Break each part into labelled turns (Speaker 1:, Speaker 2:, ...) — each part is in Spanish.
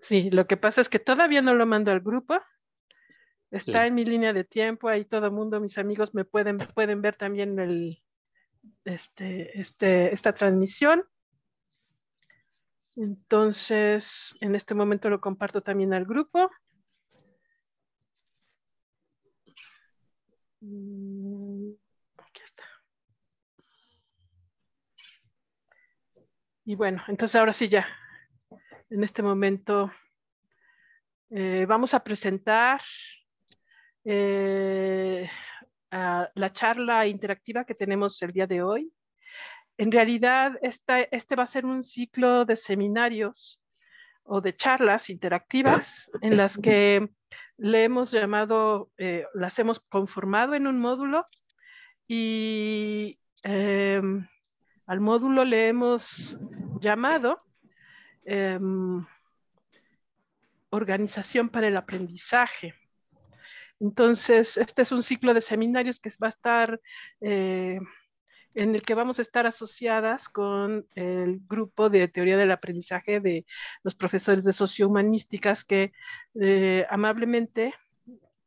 Speaker 1: sí, lo que pasa es que todavía no lo mando al grupo. Está en mi línea de tiempo, ahí todo el mundo, mis amigos me pueden, pueden ver también este, este, esta transmisión. Entonces, en este momento lo comparto también al grupo. Mm, y bueno, entonces ahora sí ya, en este momento eh, vamos a presentar eh, la charla interactiva que tenemos el día de hoy. En realidad, este va a ser un ciclo de seminarios o de charlas interactivas en las que le hemos llamado, eh, las hemos conformado en un módulo y al módulo le hemos llamado Em, organización para el aprendizaje. Entonces, este es un ciclo de seminarios que va a estar, eh, en el que vamos a estar asociadas con el grupo de teoría del aprendizaje de los profesores de sociohumanísticas que eh, amablemente,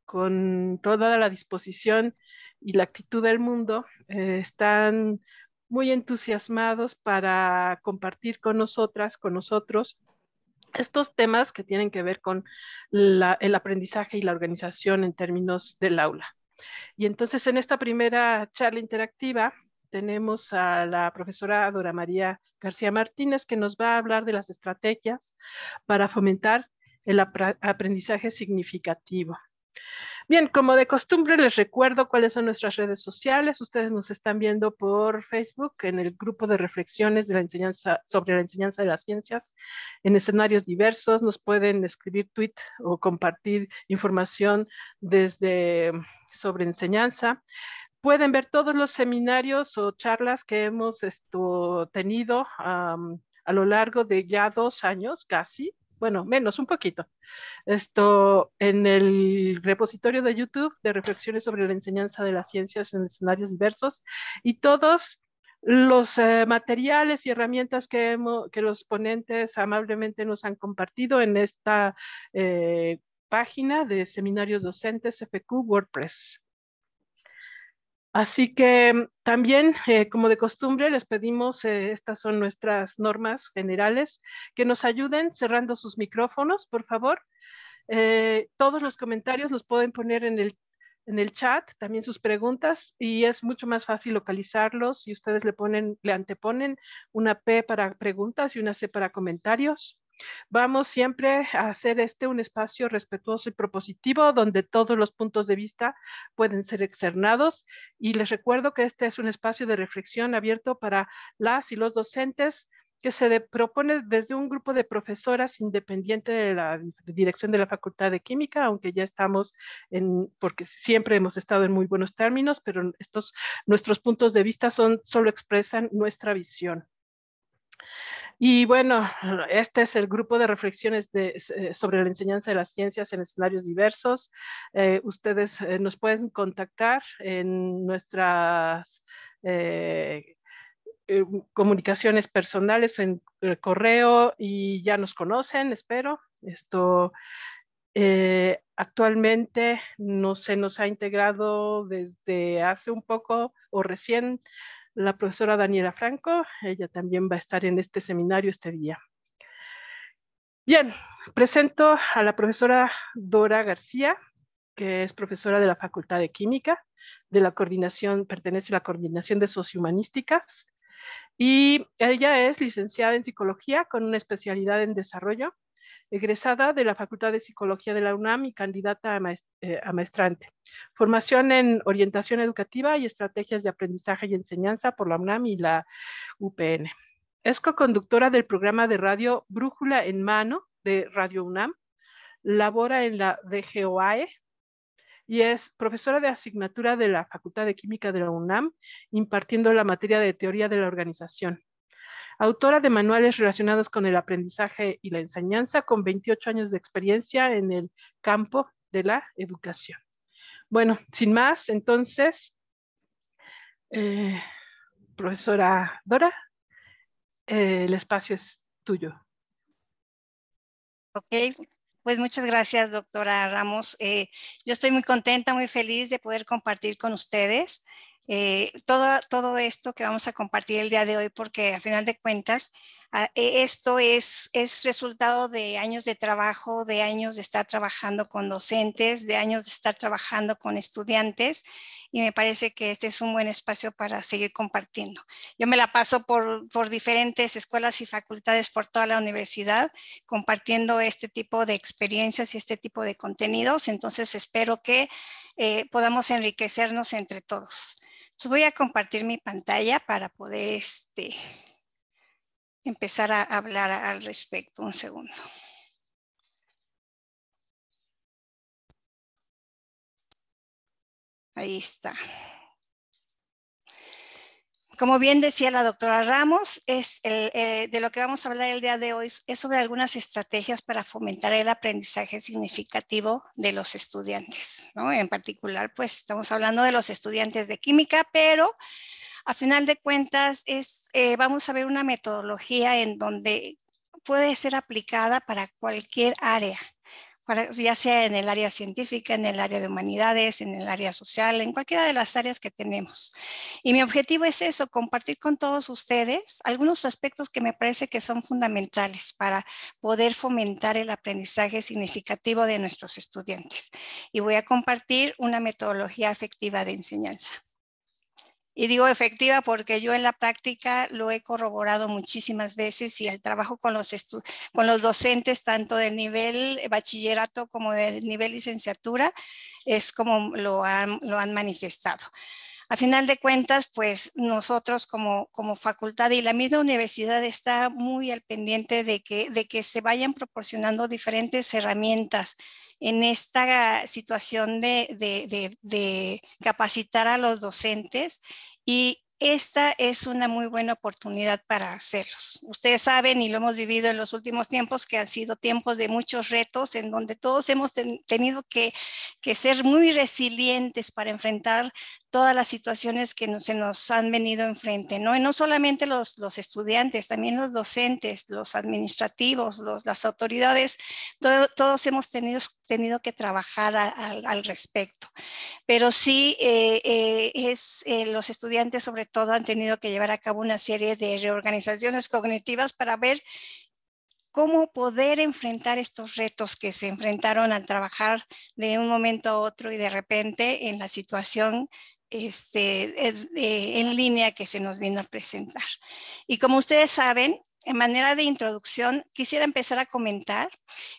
Speaker 1: con toda la disposición y la actitud del mundo, eh, están muy entusiasmados para compartir con nosotras, con nosotros, estos temas que tienen que ver con el aprendizaje y la organización en términos del aula. Y entonces en esta primera charla interactiva tenemos a la profesora Dora María García Martínez que nos va a hablar de las estrategias para fomentar el aprendizaje significativo. Bien, como de costumbre, les recuerdo cuáles son nuestras redes sociales. Ustedes nos están viendo por Facebook en el grupo de reflexiones de la enseñanza sobre la enseñanza de las ciencias en escenarios diversos. Nos pueden escribir tweet o compartir información desde sobre enseñanza. Pueden ver todos los seminarios o charlas que hemos tenido a lo largo de ya dos años casi bueno, menos un poquito, esto en el repositorio de YouTube de reflexiones sobre la enseñanza de las ciencias en escenarios diversos y todos los eh, materiales y herramientas que, que, los ponentes amablemente nos han compartido en esta eh, página de seminarios docentes FQ WordPress. Así que mm, también, eh, como de costumbre, les pedimos, eh, estas son nuestras normas generales, que nos ayuden cerrando sus micrófonos, por favor. Eh, todos los comentarios los pueden poner en el, en el chat, también sus preguntas, y es mucho más fácil localizarlos si ustedes le ponen, le anteponen una P para preguntas y una C para comentarios. Vamos siempre a hacer este un espacio respetuoso y propositivo donde todos los puntos de vista pueden ser externados y les recuerdo que este es un espacio de reflexión abierto para las y los docentes que se propone desde un grupo de profesoras independiente de la dirección de la Facultad de Química, aunque ya estamos en, porque siempre hemos estado en muy buenos términos, pero estos, nuestros puntos de vista son, solo expresan nuestra visión. Y bueno, este es el grupo de reflexiones eh, sobre la enseñanza de las ciencias en escenarios diversos. Eh, ustedes eh, nos pueden contactar en nuestras comunicaciones personales, en el correo y ya nos conocen, espero. Esto actualmente no se nos ha integrado desde hace un poco o recién la profesora Daniela Franco. Ella también va a estar en este seminario este día. Bien, presento a la profesora Dora García, que es profesora de la Facultad de Química, de la coordinación, pertenece a la coordinación de sociohumanísticas, y ella es licenciada en psicología con una especialidad en desarrollo egresada de la Facultad de Psicología de la UNAM y candidata eh, a, maestrante. Formación en orientación educativa y estrategias de aprendizaje y enseñanza por la UNAM y la UPN. Es co-conductora del programa de radio Brújula en Mano de Radio UNAM. Labora en la DGOAE, y es profesora de asignatura de la Facultad de Química de la UNAM, impartiendo la materia de teoría de la organización autora de manuales relacionados con el aprendizaje y la enseñanza, con 28 años de experiencia en el campo de la educación. Bueno, sin más, entonces, eh, profesora Dora, eh, el espacio es tuyo.
Speaker 2: Ok, pues muchas gracias, doctora Ramos. Eh, yo estoy muy contenta, muy feliz de poder compartir con ustedes. Eh, todo, todo esto que vamos a compartir el día de hoy, porque al final de cuentas, ah, e, esto es, es resultado de años de trabajo, de años de estar trabajando con docentes, de años de estar trabajando con estudiantes y me parece que este es un buen espacio para seguir compartiendo. Yo me la paso por diferentes escuelas y facultades por toda la universidad compartiendo este tipo de experiencias y este tipo de contenidos, entonces espero que eh, podamos enriquecernos entre todos. voy a compartir mi pantalla para poder este, empezar a hablar al respecto. Un segundo.
Speaker 1: Ahí está como bien decía
Speaker 2: la doctora Ramos, es eh, de lo que vamos a hablar el día de hoy es sobre algunas estrategias para fomentar el aprendizaje significativo de los estudiantes, En particular, pues estamos hablando de los estudiantes de química, pero a final de cuentas eh, vamos a ver una metodología en donde puede ser aplicada para cualquier área, ya sea en el área científica, en el área de humanidades, en el área social, en cualquiera de las áreas que tenemos. Y mi objetivo es eso, compartir con todos ustedes algunos aspectos que me parece que son fundamentales para poder fomentar el aprendizaje significativo de nuestros estudiantes. Y voy a compartir una metodología efectiva de enseñanza. Y digo efectiva porque yo en la práctica lo he corroborado muchísimas veces y el trabajo con los, con los docentes, tanto del nivel bachillerato como del nivel licenciatura, es como lo han, lo han manifestado. A final de cuentas, pues nosotros como, como facultad y la misma universidad está muy al pendiente de que, de que se vayan proporcionando diferentes herramientas en esta situación de, capacitar a los docentes y esta es una muy buena oportunidad para hacerlos. Ustedes saben y lo hemos vivido en los últimos tiempos que han sido tiempos de muchos retos en donde todos hemos tenido que, ser muy resilientes para enfrentar todas las situaciones que se nos han venido enfrente, ¿no? no solamente los, los estudiantes, también los docentes, los administrativos, los, las autoridades, todos hemos tenido, tenido que trabajar al respecto. Pero sí, eh, eh, es, eh, los estudiantes sobre todo han tenido que llevar a cabo una serie de reorganizaciones cognitivas para ver cómo poder enfrentar estos retos que se enfrentaron al trabajar de un momento a otro y de repente en la situación este, eh, en línea que se nos vino a presentar. Y como ustedes saben, en manera de introducción, quisiera empezar a comentar.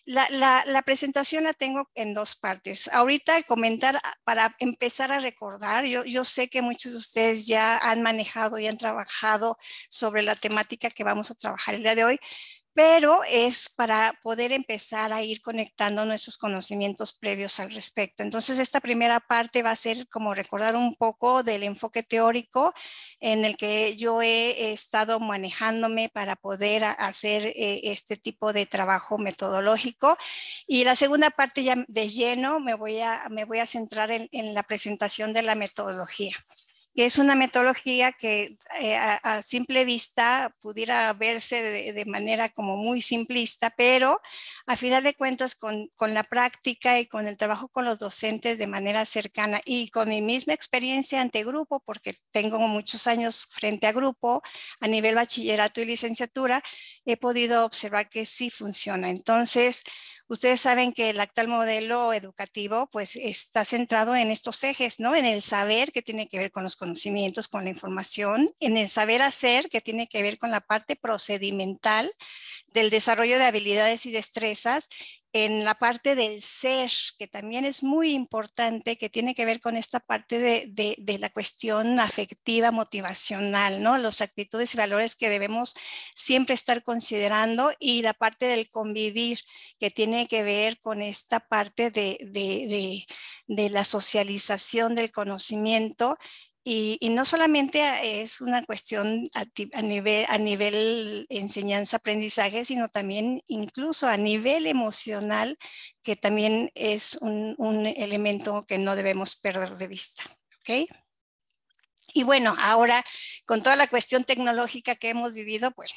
Speaker 2: La, presentación la tengo en dos partes. Ahorita comentar ah, para empezar a recordar. Yo, yo, sé que muchos de ustedes ya han manejado y han trabajado sobre la temática que vamos a trabajar el día de hoy, pero es para poder empezar a ir conectando nuestros conocimientos previos al respecto. Entonces, esta primera parte va a ser como recordar un poco del enfoque teórico en el que yo he estado manejándome para poder hacer eh, este tipo de trabajo metodológico. Y la segunda parte ya de lleno me voy a, centrar en la presentación de la metodología que es una metodología que eh, a, simple vista pudiera verse de, manera como muy simplista, pero a final de cuentas con, con, la práctica y con el trabajo con los docentes de manera cercana y con mi misma experiencia ante grupo, porque tengo muchos años frente a grupo a nivel bachillerato y licenciatura, he podido observar que sí funciona. Entonces, Ustedes saben que el actual modelo educativo pues está centrado en estos ejes, ¿no? En el saber que tiene que ver con los conocimientos, con la información, en el saber hacer que tiene que ver con la parte procedimental del desarrollo de habilidades y destrezas en la parte del ser, que también es muy importante, que tiene que ver con esta parte de, la cuestión afectiva, motivacional, ¿no? Los actitudes y valores que debemos siempre estar considerando y la parte del convivir, que tiene que ver con esta parte de, de la socialización del conocimiento y, no solamente ah, es una cuestión a, nivel, a nivel enseñanza-aprendizaje, sino también incluso a nivel emocional, que también es un, elemento que no debemos perder de vista. ¿okay? Y bueno, ahora con toda la cuestión tecnológica que hemos vivido, bueno,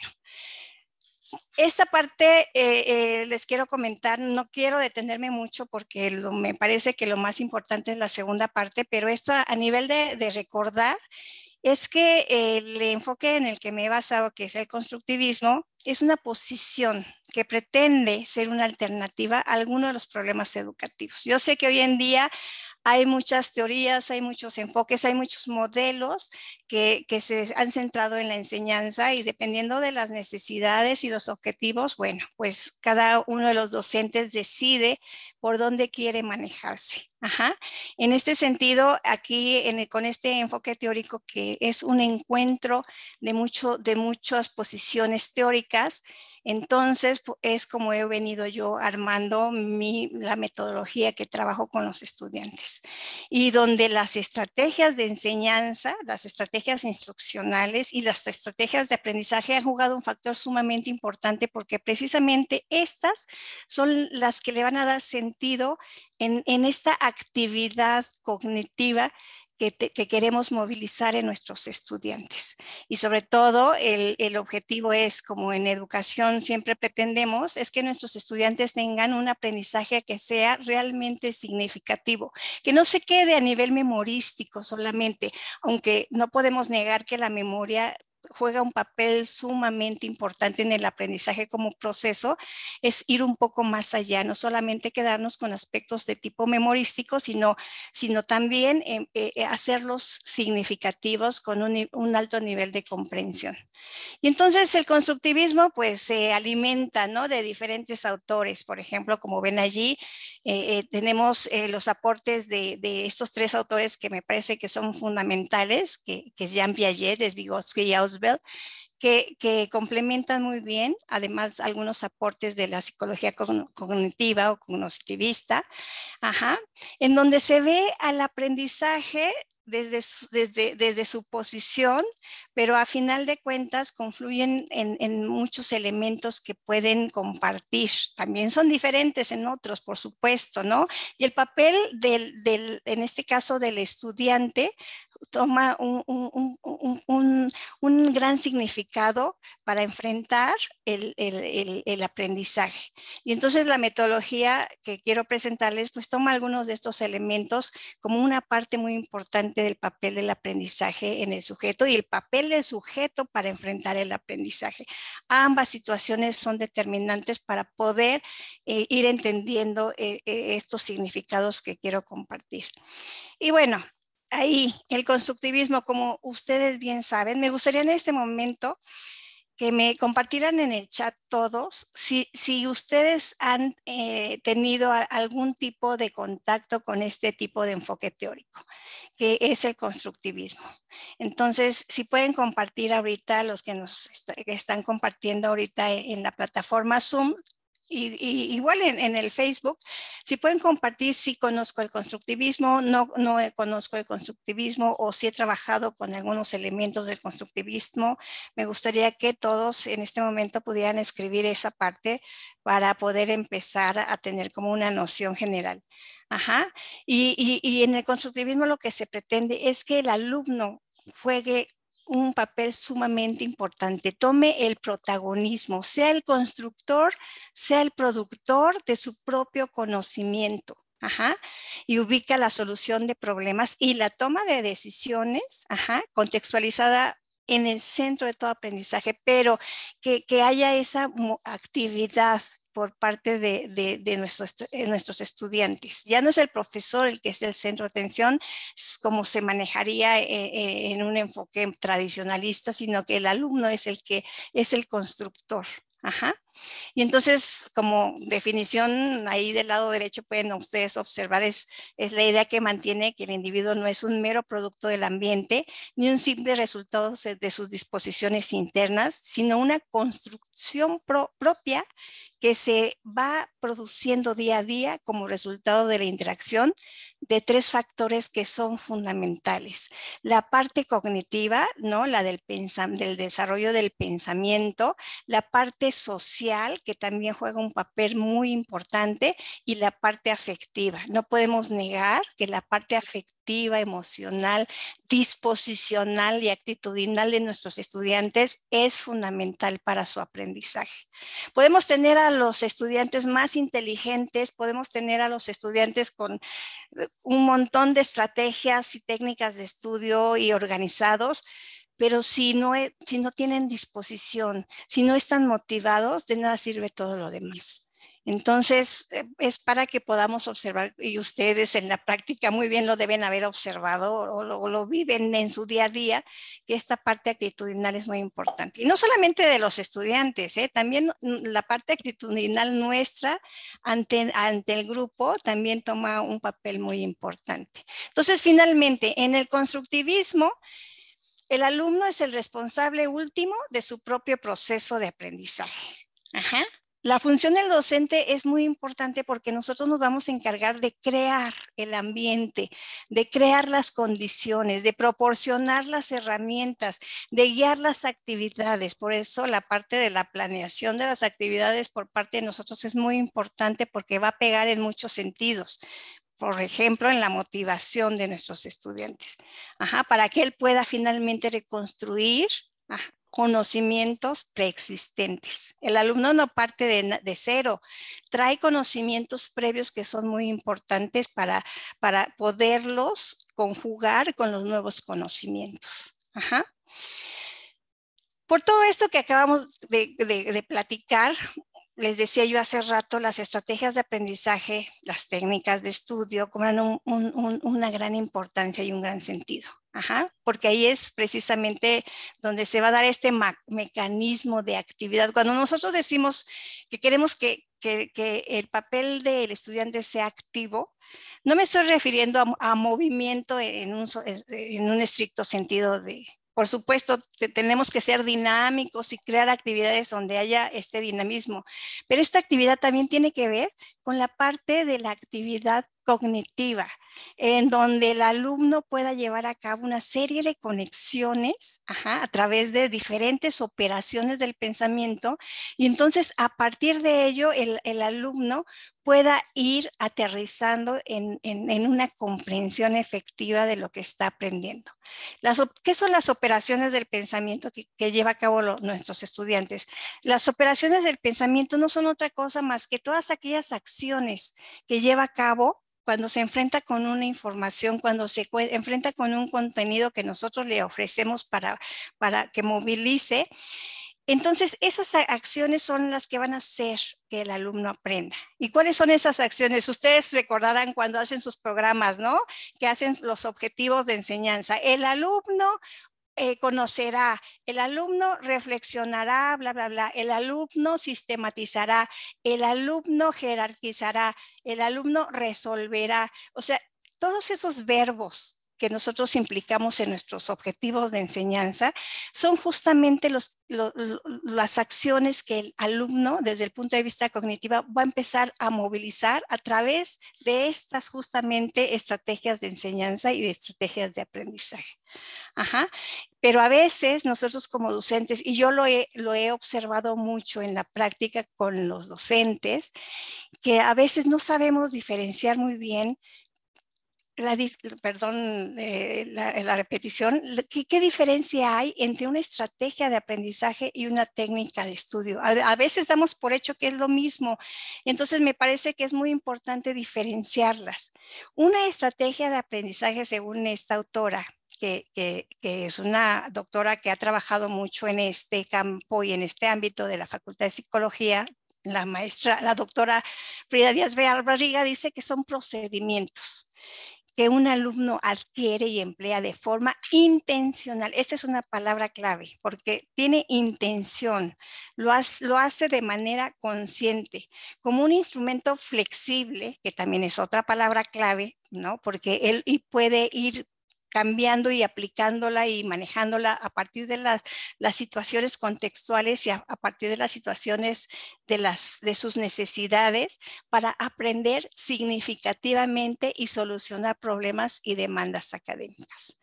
Speaker 2: esta parte eh, eh, les quiero comentar, no quiero detenerme mucho porque lo, me parece que lo más importante es la segunda parte, pero esta a nivel de, de recordar es que el enfoque en el que me he basado, que es el constructivismo, es una posición que pretende ser una alternativa a algunos de los problemas educativos. Yo sé que hoy en día hay muchas teorías, hay muchos enfoques, hay muchos modelos que, que se han centrado en la enseñanza y dependiendo de las necesidades y los objetivos, bueno, pues cada uno de los docentes decide por dónde quiere manejarse. Ajá. En este sentido, aquí con este enfoque teórico que es un encuentro de, mucho, de muchas posiciones teóricas, entonces, es como he venido yo armando la metodología que trabajo con los estudiantes y donde las estrategias de enseñanza, las estrategias instruccionales y las estrategias de aprendizaje han jugado un factor sumamente importante porque precisamente estas son las que le van a dar sentido en esta actividad cognitiva que, queremos movilizar en nuestros estudiantes. Y sobre todo el, el, objetivo es, como en educación siempre pretendemos, es que nuestros estudiantes tengan un aprendizaje que sea realmente significativo, que no se quede a nivel memorístico solamente, aunque no podemos negar que la memoria juega un papel sumamente importante en el aprendizaje como proceso es ir un poco más allá, no solamente quedarnos con aspectos de tipo memorístico, sino, sino también em, eh, eh, hacerlos significativos con un, alto nivel de comprensión. Y entonces el constructivismo pues se alimenta ¿no? de diferentes autores, por ejemplo, como ven allí, eh, tenemos los aportes de, estos tres autores que me parece que son fundamentales, que, es Jean Piaget, es Vygotsky y os que, complementan muy bien, además algunos aportes de la psicología cognitiva o cognitivista, ajá, en donde se ve al aprendizaje desde su, desde, desde su posición, pero a final de cuentas confluyen en, en, muchos elementos que pueden compartir. También son diferentes en otros, por supuesto, ¿no? Y el papel del, del, en este caso del estudiante toma un, gran significado para enfrentar el, aprendizaje. Y entonces la metodología que quiero presentarles, pues toma algunos de estos elementos como una parte muy importante del papel del aprendizaje en el sujeto y el papel del sujeto para enfrentar el aprendizaje. Ambas situaciones son determinantes para poder eh, ir entendiendo eh, eh, estos significados que quiero compartir. Y bueno, ahí el constructivismo, como ustedes bien saben, me gustaría en este momento que me compartieran en el chat todos si, ustedes han eh, tenido algún tipo de contacto con este tipo de enfoque teórico, que es el constructivismo. Entonces, si pueden compartir ahorita los que nos están compartiendo ahorita en la plataforma Zoom, y, igual en, el Facebook, si pueden compartir si conozco el constructivismo, no, no conozco el constructivismo o si he trabajado con algunos elementos del constructivismo, me gustaría que todos en este momento pudieran escribir esa parte para poder empezar a tener como una noción general. Ajá. y, y en el constructivismo lo que se pretende es que el alumno juegue un papel sumamente importante. Tome el protagonismo, sea el constructor, sea el productor de su propio conocimiento. y ubica la solución de problemas y la toma de decisiones, contextualizada en el centro de todo aprendizaje, pero que, que haya esa actividad, por parte de, nuestros, eh, nuestros estudiantes. Ya no es el profesor el que es el centro de atención, como se manejaría eh, eh, en un enfoque tradicionalista, sino que el alumno es el que es el constructor. Ajá. Y entonces, como definición ahí del lado derecho pueden ustedes observar, es, es, la idea que mantiene que el individuo no es un mero producto del ambiente, ni un simple resultado de sus disposiciones internas, sino una construcción propia que se va produciendo día a día como resultado de la interacción de tres factores que son fundamentales. La parte cognitiva, ¿no? la del, del desarrollo del pensamiento, la parte social, que también juega un papel muy importante, y la parte afectiva. No podemos negar que la parte afectiva emocional, disposicional y actitudinal de nuestros estudiantes es fundamental para su aprendizaje. Podemos tener a los estudiantes más inteligentes, podemos tener a los estudiantes con eh, un montón de estrategias y técnicas de estudio y organizados, pero si no, si no tienen disposición, si no están motivados, de nada sirve todo lo demás. Entonces, eh, es para que podamos observar, y ustedes en la práctica muy bien lo deben haber observado o lo, viven en su día a día, que esta parte actitudinal es muy importante. Y no solamente de los estudiantes, ¿eh? también mm, la parte actitudinal nuestra ante, ante el grupo también toma un papel muy importante. Entonces, finalmente, en el constructivismo, el alumno es el responsable último de su propio proceso de aprendizaje. Ajá. La función del docente es muy importante porque nosotros nos vamos a encargar de crear el ambiente, de crear las condiciones, de proporcionar las herramientas, de guiar las actividades. Por eso la parte de la planeación de las actividades por parte de nosotros es muy importante porque va a pegar en muchos sentidos por ejemplo, en la motivación de nuestros estudiantes, Ajá, para que él pueda finalmente reconstruir Ajá, conocimientos preexistentes. El alumno no parte de, cero, trae conocimientos previos que son muy importantes para, para poderlos conjugar con los nuevos conocimientos. Por todo esto que acabamos de platicar, les decía yo hace rato, las estrategias de aprendizaje, las técnicas de estudio cobran una gran importancia y un gran sentido. porque ahí es precisamente donde se va a dar este mecanismo de actividad. Cuando nosotros decimos que queremos que, el papel del estudiante sea activo, no me estoy refiriendo a, movimiento en un estricto sentido de, por supuesto, tenemos que ser dinámicos y crear actividades donde haya este dinamismo, pero esta actividad también tiene que ver con la parte de la actividad cognitiva, en donde el alumno pueda llevar a cabo una serie de conexiones a través de diferentes operaciones del pensamiento y entonces a partir de ello el, alumno pueda ir aterrizando en, una comprensión efectiva de lo que está aprendiendo. Las, ¿Qué son las operaciones del pensamiento que, lleva a cabo nuestros estudiantes? Las operaciones del pensamiento no son otra cosa más que todas aquellas acciones acciones que lleva a cabo cuando se enfrenta con una información, cuando se enfrenta con un contenido que nosotros le ofrecemos para, para que movilice. Entonces, esas acciones son las que van a hacer que el alumno aprenda. ¿Y cuáles son esas acciones? Ustedes recordarán cuando hacen sus programas, ¿no? Que hacen los objetivos de enseñanza. El alumno eh, conocerá, el alumno reflexionará, bla, bla, bla, el alumno sistematizará, el alumno jerarquizará, el alumno resolverá. O sea, todos esos verbos que nosotros implicamos en nuestros objetivos de enseñanza son justamente las acciones que el alumno desde el punto de vista cognitivo va a empezar a movilizar a través de estas justamente estrategias de enseñanza y de estrategias de aprendizaje. Pero a veces nosotros como docentes, y yo lo lo he observado mucho en la práctica con los docentes, que a veces no sabemos diferenciar muy bien perdón, eh, la, repetición, ¿qué, ¿qué, diferencia hay entre una estrategia de aprendizaje y una técnica de estudio? A, veces damos por hecho que es lo mismo, entonces me parece que es muy importante diferenciarlas. Una estrategia de aprendizaje, según esta autora, que, que es una doctora que ha trabajado mucho en este campo y en este ámbito de la Facultad de Psicología, la maestra, la doctora Frida Díaz Barriga dice que son procedimientos que un alumno adquiere y emplea de forma intencional. Esta es una palabra clave porque tiene intención, lo, lo hace de manera consciente, como un instrumento flexible, que también es otra palabra clave, ¿no? Porque él y puede ir cambiando y aplicándola y manejándola a partir de las, situaciones contextuales y a, partir de las situaciones de, las, de sus necesidades para aprender significativamente y solucionar problemas y demandas académicas.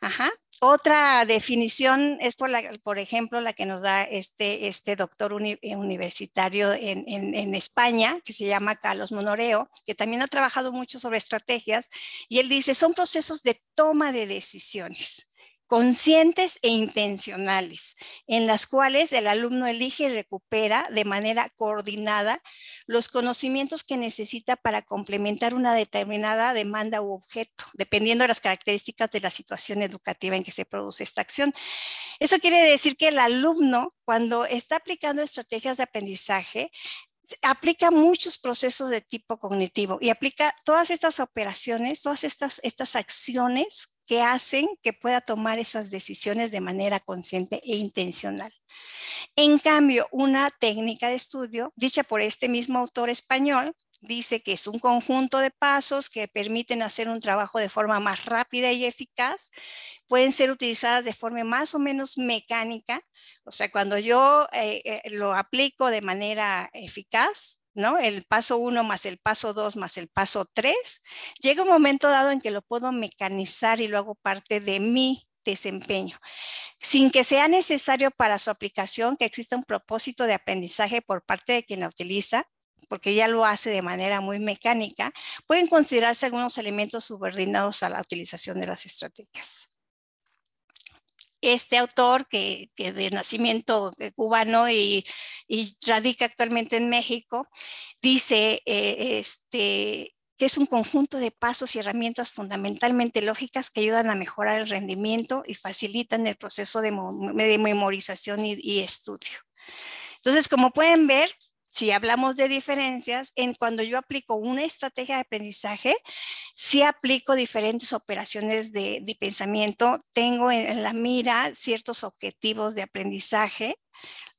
Speaker 2: Ajá otra definición es, por, ejemplo, la que nos da este, este doctor eh, universitario en, España, que se llama Carlos Monoreo, que también ha trabajado mucho sobre estrategias, y él dice, son procesos de toma de decisiones conscientes e intencionales, en las cuales el alumno elige y recupera de manera coordinada los conocimientos que necesita para complementar una determinada demanda u objeto, dependiendo de las características de la situación educativa en que se produce esta acción. Eso quiere decir que el alumno, cuando está aplicando estrategias de aprendizaje, aplica muchos procesos de tipo cognitivo y aplica todas estas operaciones, todas estas, estas acciones que hacen que pueda tomar esas decisiones de manera consciente e intencional. En cambio, una técnica de estudio, dicha por este mismo autor español, dice que es un conjunto de pasos que permiten hacer un trabajo de forma más rápida y eficaz. Pueden ser utilizadas de forma más o menos mecánica, o sea, cuando yo eh, eh, lo aplico de manera eficaz, el paso 1 más el paso 2 más el paso 3, llega un momento dado en que lo puedo mecanizar y lo hago parte de mi desempeño, sin que sea necesario para su aplicación que exista un propósito de aprendizaje por parte de quien la utiliza, porque ya lo hace de manera muy mecánica, pueden considerarse algunos elementos subordinados a la utilización de las estrategias este autor que, de nacimiento cubano y, radica actualmente en México, dice eh, este, que es un conjunto de pasos y herramientas fundamentalmente lógicas que ayudan a mejorar el rendimiento y facilitan el proceso de, memorización y estudio. Entonces, como pueden ver, si hablamos de diferencias, en cuando yo aplico una estrategia de aprendizaje, si aplico diferentes operaciones de, pensamiento, tengo en la mira ciertos objetivos de aprendizaje,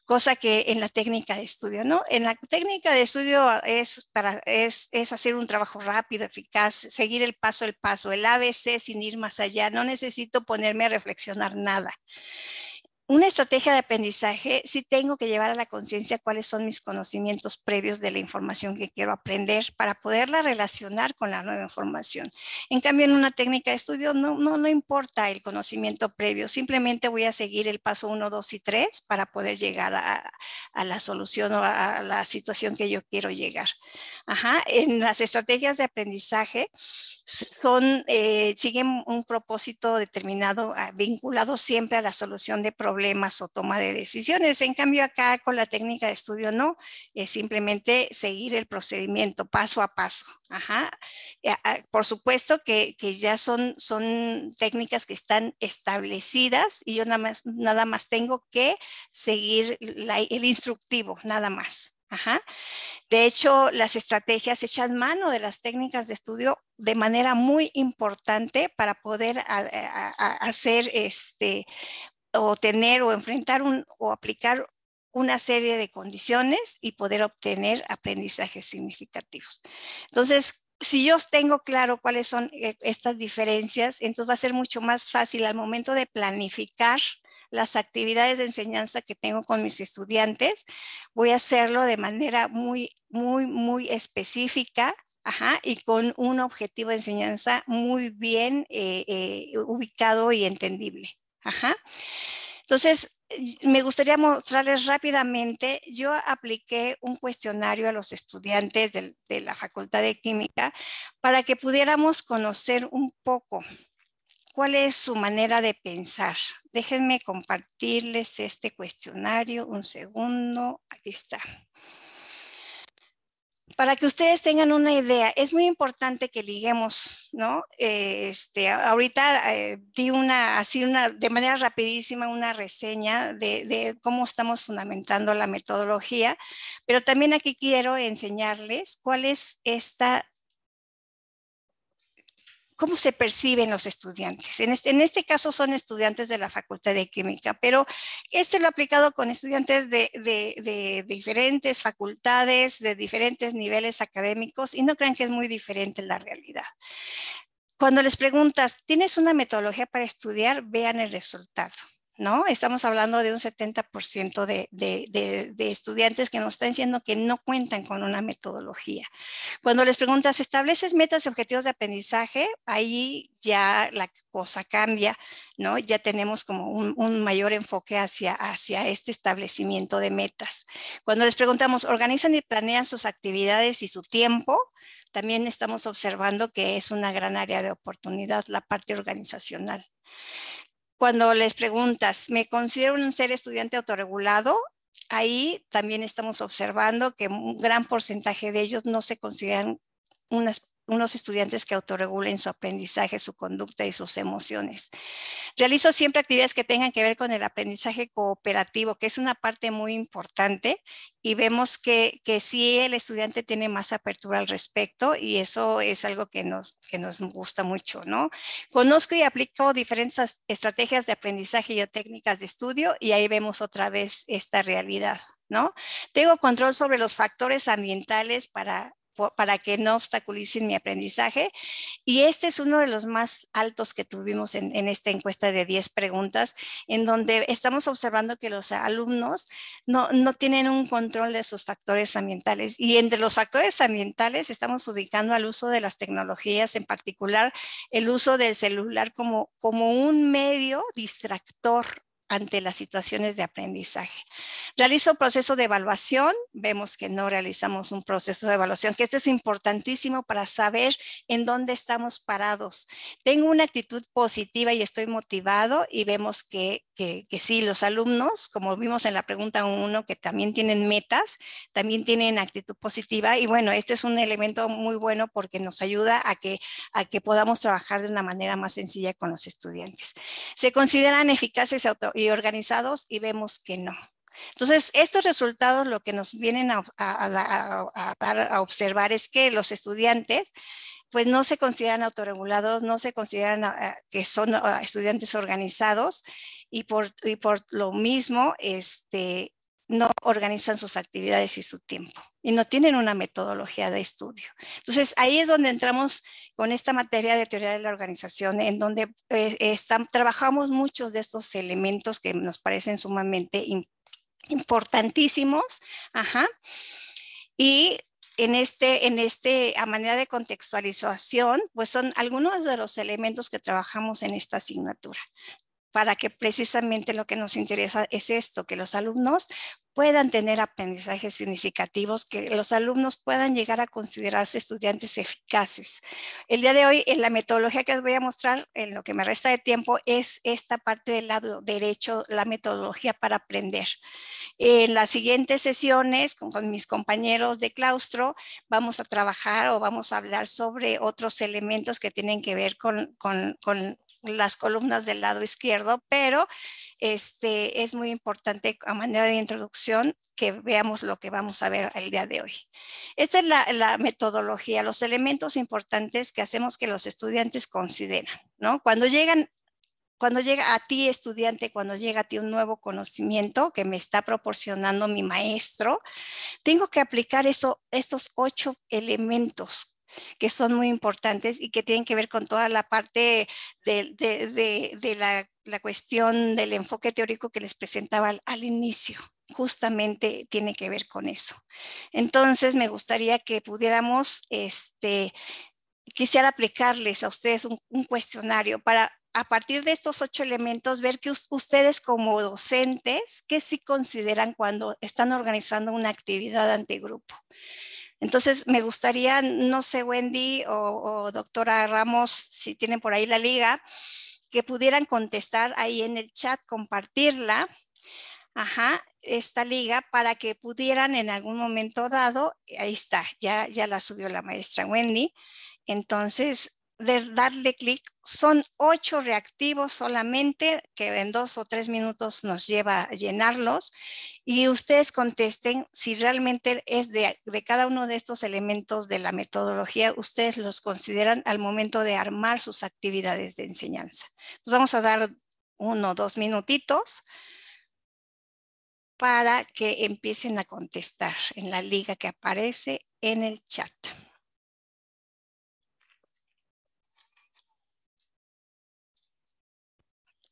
Speaker 2: cosa que en la técnica de estudio, ¿no? En la técnica de estudio es, para, es, es, hacer un trabajo rápido, eficaz, seguir el paso el paso, el ABC sin ir más allá, no necesito ponerme a reflexionar nada una estrategia de aprendizaje, sí tengo que llevar a la conciencia cuáles son mis conocimientos previos de la información que quiero aprender para poderla relacionar con la nueva información. En cambio, en una técnica de estudio no, no, importa el conocimiento previo, simplemente voy a seguir el paso 1, 2 y 3 para poder llegar a, la solución o a, la situación que yo quiero llegar. Ajá. En las estrategias de aprendizaje son, eh, siguen un propósito determinado, ah, vinculado siempre a la solución de problemas problemas o toma de decisiones. En cambio, acá con la técnica de estudio no, es simplemente seguir el procedimiento paso a paso. Ajá. Eh, ah, por supuesto que, que ya son, son, técnicas que están establecidas y yo nada más, nada más tengo que seguir el instructivo, nada más. Ajá. De hecho, las estrategias echan mano de las técnicas de estudio de manera muy importante para poder ah, eh, ah, hacer este, o tener o enfrentar un, o aplicar una serie de condiciones y poder obtener aprendizajes significativos. Entonces, si yo tengo claro cuáles son eh, estas diferencias, entonces va a ser mucho más fácil al momento de planificar las actividades de enseñanza que tengo con mis estudiantes. Voy a hacerlo de manera muy, muy, muy específica y con un objetivo de enseñanza muy bien eh, eh, ubicado y entendible. Entonces, me gustaría mostrarles rápidamente, yo apliqué un cuestionario a los estudiantes de, de la Facultad de Química para que pudiéramos conocer un poco cuál es su manera de pensar. Déjenme compartirles este cuestionario un segundo. Aquí está para que ustedes tengan una idea, es muy importante que liguemos, ¿no? Eh, este, ahorita eh, di una, así una, de manera rapidísima, una reseña de, de, cómo estamos fundamentando la metodología, pero también aquí quiero enseñarles cuál es esta cómo se perciben los estudiantes. Este, en este, caso son estudiantes de la Facultad de Química, pero esto lo he aplicado con estudiantes de, de diferentes facultades, de diferentes niveles académicos, y no crean que es muy diferente la realidad. Cuando les preguntas, ¿tienes una metodología para estudiar? Vean el resultado. Estamos hablando de un 70% de, estudiantes que nos están diciendo que no cuentan con una metodología. Cuando les preguntas, ¿estableces metas y objetivos de aprendizaje? Ahí ya la cosa cambia, ¿no? Ya tenemos como un, un mayor enfoque hacia, hacia este establecimiento de metas. Cuando les preguntamos, ¿organizan y planean sus actividades y su tiempo? También estamos observando que es una gran área de oportunidad la parte organizacional. Cuando les preguntas, ¿me considero un ser estudiante autorregulado? Ahí también estamos observando que un gran porcentaje de ellos no se consideran unas unos estudiantes que autorregulen su aprendizaje, su conducta y sus emociones. Realizo siempre actividades que tengan que ver con el aprendizaje cooperativo, que es una parte muy importante y vemos que, que sí el estudiante tiene más apertura al respecto y eso es algo que nos, que nos gusta mucho, ¿no? Conozco y aplico diferentes estrategias de aprendizaje y técnicas de estudio y ahí vemos otra vez esta realidad. ¿No? Tengo control sobre los factores ambientales para para que no obstaculicen mi aprendizaje. Y este es uno de los más altos que tuvimos en, esta encuesta de 10 preguntas, en donde estamos observando que los alumnos no, tienen un control de sus factores ambientales. Y entre los factores ambientales estamos ubicando al uso de las tecnologías, en particular el uso del celular como, como un medio distractor ante las situaciones de aprendizaje. Realizo proceso de evaluación, vemos que no realizamos un proceso de evaluación, que esto es importantísimo para saber en dónde estamos parados. Tengo una actitud positiva y estoy motivado y vemos que, que, sí, los alumnos, como vimos en la pregunta 1, que también tienen metas, también tienen actitud positiva y bueno, este es un elemento muy bueno porque nos ayuda a que, a que podamos trabajar de una manera más sencilla con los estudiantes. Se consideran eficaces auto y organizados y vemos que no. Entonces, estos resultados lo que nos vienen a, a, observar es que los estudiantes pues no se consideran autorregulados, no se consideran ah, que son ah, estudiantes organizados y por, lo mismo este, no organizan sus actividades y su tiempo y no tienen una metodología de estudio. Entonces, ahí es donde entramos con esta materia de teoría de la organización, en donde eh, trabajamos muchos de estos elementos que nos parecen sumamente importantísimos. Ajá. Y en este, en este, a manera de contextualización, pues son algunos de los elementos que trabajamos en esta asignatura para que precisamente lo que nos interesa es esto, que los alumnos puedan tener aprendizajes significativos, que los alumnos puedan llegar a considerarse estudiantes eficaces. El día de hoy, en la metodología que les voy a mostrar, en lo que me resta de tiempo, es esta parte del lado derecho, la metodología para aprender. En las siguientes sesiones, con, mis compañeros de claustro, vamos a trabajar o vamos a hablar sobre otros elementos que tienen que ver con, con, con las columnas del lado izquierdo, pero este, es muy importante a manera de introducción que veamos lo que vamos a ver el día de hoy. Esta es la, metodología, los elementos importantes que hacemos que los estudiantes consideran, ¿no? Cuando llegan cuando llega a ti estudiante, cuando llega a ti un nuevo conocimiento que me está proporcionando mi maestro, tengo que aplicar eso, estos ocho elementos que son muy importantes y que tienen que ver con toda la parte de, la, cuestión del enfoque teórico que les presentaba al, inicio justamente tiene que ver con eso. Entonces, me gustaría que pudiéramos, este, quisiera aplicarles a ustedes un, cuestionario para a partir de estos ocho elementos, ver que ustedes como docentes, ¿qué sí consideran cuando están organizando una actividad ante grupo? Entonces, me gustaría, no sé, Wendy o, doctora Ramos, si tienen por ahí la liga, que pudieran contestar ahí en el chat, compartirla, ajá, esta liga, para que pudieran en algún momento dado, ahí está, ya, ya la subió la maestra Wendy, entonces de darle clic, son ocho reactivos solamente, que en dos o tres minutos nos lleva a llenarlos, y ustedes contesten si realmente es de, cada uno de estos elementos de la metodología, ustedes los consideran al momento de armar sus actividades de enseñanza. vamos a dar uno o dos minutitos para que empiecen a contestar en la liga que aparece en el chat.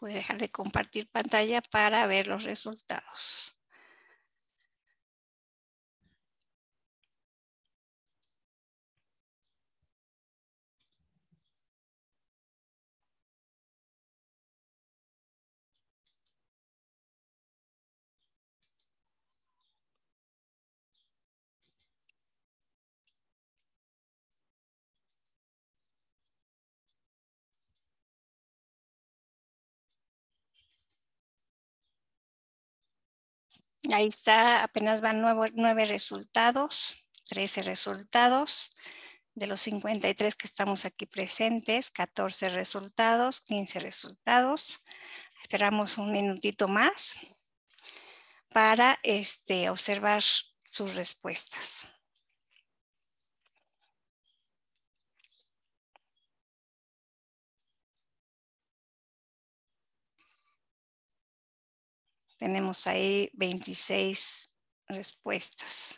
Speaker 2: Voy dejar de compartir pantalla para ver los resultados. Ahí está, apenas van nueve, resultados, trece resultados. De los 53 que estamos aquí presentes, 14 resultados, 15 resultados. Esperamos un minutito más para este, observar sus respuestas.
Speaker 1: Tenemos ahí
Speaker 2: 26 respuestas.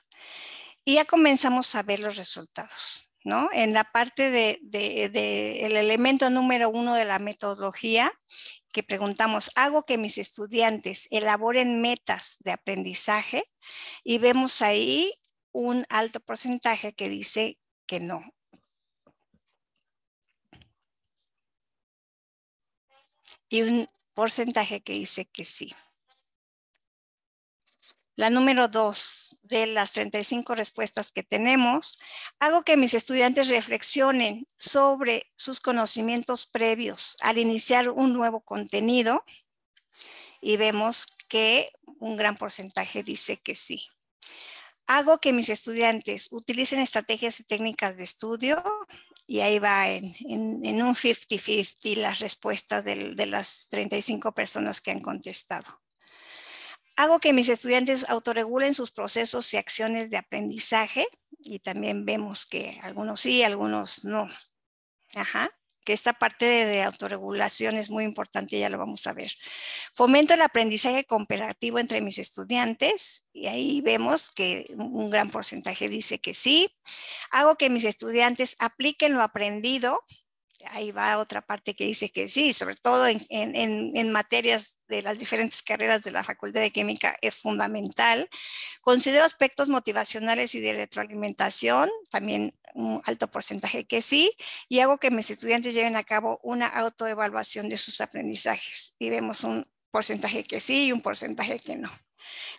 Speaker 2: Y ya comenzamos a ver los resultados, ¿no? En la parte del elemento número uno de la metodología, que preguntamos, hago que mis estudiantes elaboren metas de aprendizaje y vemos ahí un alto porcentaje que dice que no. Y un porcentaje que dice que sí la número dos de las 35 respuestas que tenemos, hago que mis estudiantes reflexionen sobre sus conocimientos previos al iniciar un nuevo contenido y vemos que un gran porcentaje dice que sí. Hago que mis estudiantes utilicen estrategias y técnicas de estudio y ahí va en, un 50-50 las respuestas de, de las 35 personas que han contestado. Hago que mis estudiantes autorregulen sus procesos y acciones de aprendizaje y también vemos que algunos sí, algunos no. Ajá que esta parte de, autorregulación es muy importante, ya lo vamos a ver. Fomento el aprendizaje cooperativo entre mis estudiantes y ahí vemos que un gran porcentaje dice que sí. Hago que mis estudiantes apliquen lo aprendido ahí va otra parte que dice que sí, sobre todo en, materias de las diferentes carreras de la Facultad de Química es fundamental. Considero aspectos motivacionales y de retroalimentación, también un alto porcentaje que sí, y hago que mis estudiantes lleven a cabo una autoevaluación de sus aprendizajes. Y vemos un porcentaje que sí y un porcentaje que no.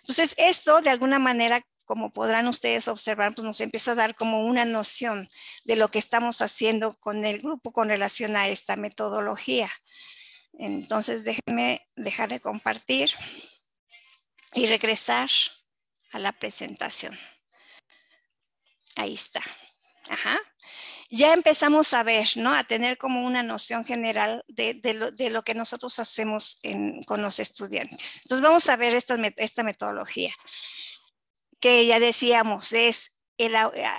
Speaker 2: Entonces, esto de alguna manera como podrán ustedes observar, pues nos empieza a dar como una noción de lo que estamos haciendo con el grupo con relación a esta metodología. Entonces déjenme dejar de compartir y regresar a la presentación. Ahí está. Ajá. Ya empezamos a ver, ¿no? A tener como una noción general de, lo, de lo, que nosotros hacemos con los estudiantes. Entonces vamos a ver esta, esta metodología que ya decíamos, es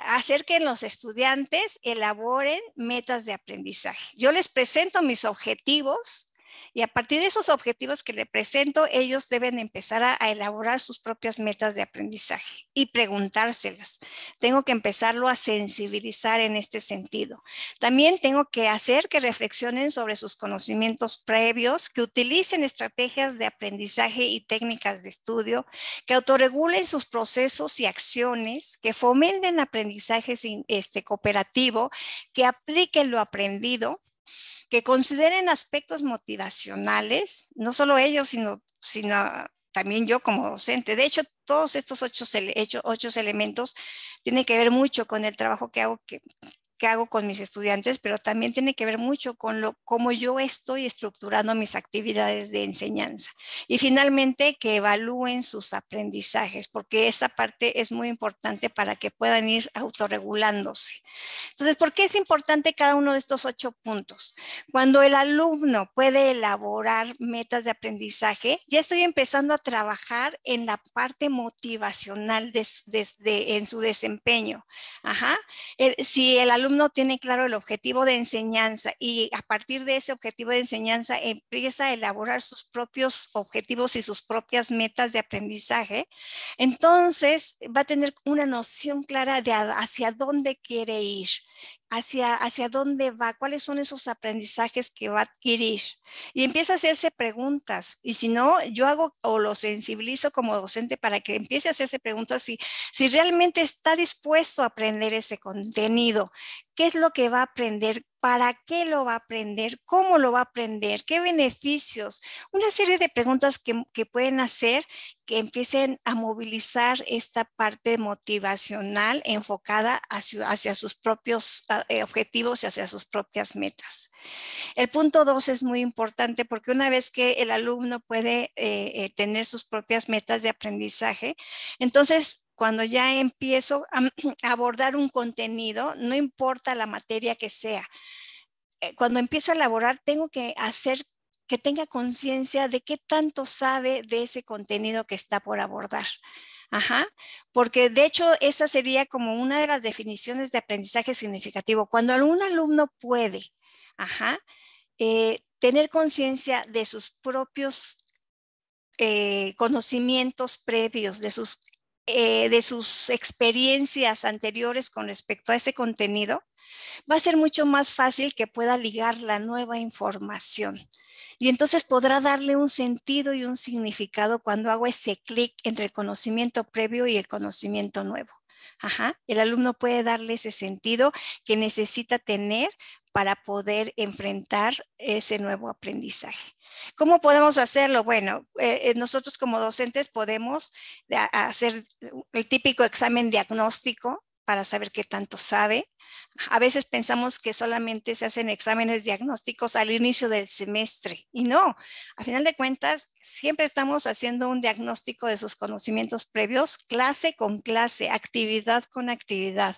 Speaker 2: hacer que los estudiantes elaboren metas de aprendizaje. Yo les presento mis objetivos y a partir de esos objetivos que le presento, ellos deben empezar a, elaborar sus propias metas de aprendizaje y preguntárselas. Tengo que empezarlo a sensibilizar en este sentido. También tengo que hacer que reflexionen sobre sus conocimientos previos, que utilicen estrategias de aprendizaje y técnicas de estudio, que autorregulen sus procesos y acciones, que fomenten aprendizaje este, cooperativo, que apliquen lo aprendido que consideren aspectos motivacionales, no solo ellos, sino, sino también yo como docente. De hecho, todos estos ocho, ocho, elementos tienen que ver mucho con el trabajo que hago, que, que hago con mis estudiantes, pero también tiene que ver mucho con lo, cómo yo estoy estructurando mis actividades de enseñanza. Y finalmente, que evalúen sus aprendizajes, porque esta parte es muy importante para que puedan ir autorregulándose. Entonces, ¿por qué es importante cada uno de estos ocho puntos? Cuando el alumno puede elaborar metas de aprendizaje, ya estoy empezando a trabajar en la parte motivacional en su desempeño. Ajá. si el alumno uno tiene claro el objetivo de enseñanza y a partir de ese objetivo de enseñanza empieza a elaborar sus propios objetivos y sus propias metas de aprendizaje, entonces va a tener una noción clara de hacia dónde quiere ir hacia, dónde va, cuáles son esos aprendizajes que va a adquirir. Y empieza a hacerse preguntas. Y si no, yo hago o lo sensibilizo como docente para que empiece a hacerse preguntas si, si realmente está dispuesto a aprender ese contenido, qué es lo que va a aprender, para qué lo va a aprender, cómo lo va a aprender, qué beneficios, una serie de preguntas que, pueden hacer que empiecen a movilizar esta parte motivacional enfocada hacia, sus propios ah, eh, objetivos y hacia sus propias metas. El punto dos es muy importante porque una vez que el alumno puede eh, eh, tener sus propias metas de aprendizaje, entonces cuando ya empiezo a, abordar un contenido, no importa la materia que sea, eh, cuando empiezo a elaborar, tengo que hacer que tenga conciencia de qué tanto sabe de ese contenido que está por abordar. Ajá, porque de hecho esa sería como una de las definiciones de aprendizaje significativo. Cuando algún alumno puede, ajá, eh, tener conciencia de sus propios eh, conocimientos previos, de sus eh, de sus experiencias anteriores con respecto a ese contenido, va a ser mucho más fácil que pueda ligar la nueva información. Y entonces podrá darle un sentido y un significado cuando hago ese clic entre el conocimiento previo y el conocimiento nuevo. Ajá. El alumno puede darle ese sentido que necesita tener para poder enfrentar ese nuevo aprendizaje. ¿Cómo podemos hacerlo? Bueno, eh, eh, nosotros como docentes podemos eh, hacer el típico examen diagnóstico para saber qué tanto sabe. A veces pensamos que solamente se hacen exámenes diagnósticos al inicio del semestre y no, a final de cuentas, siempre estamos haciendo un diagnóstico de sus conocimientos previos, clase con clase, actividad con actividad.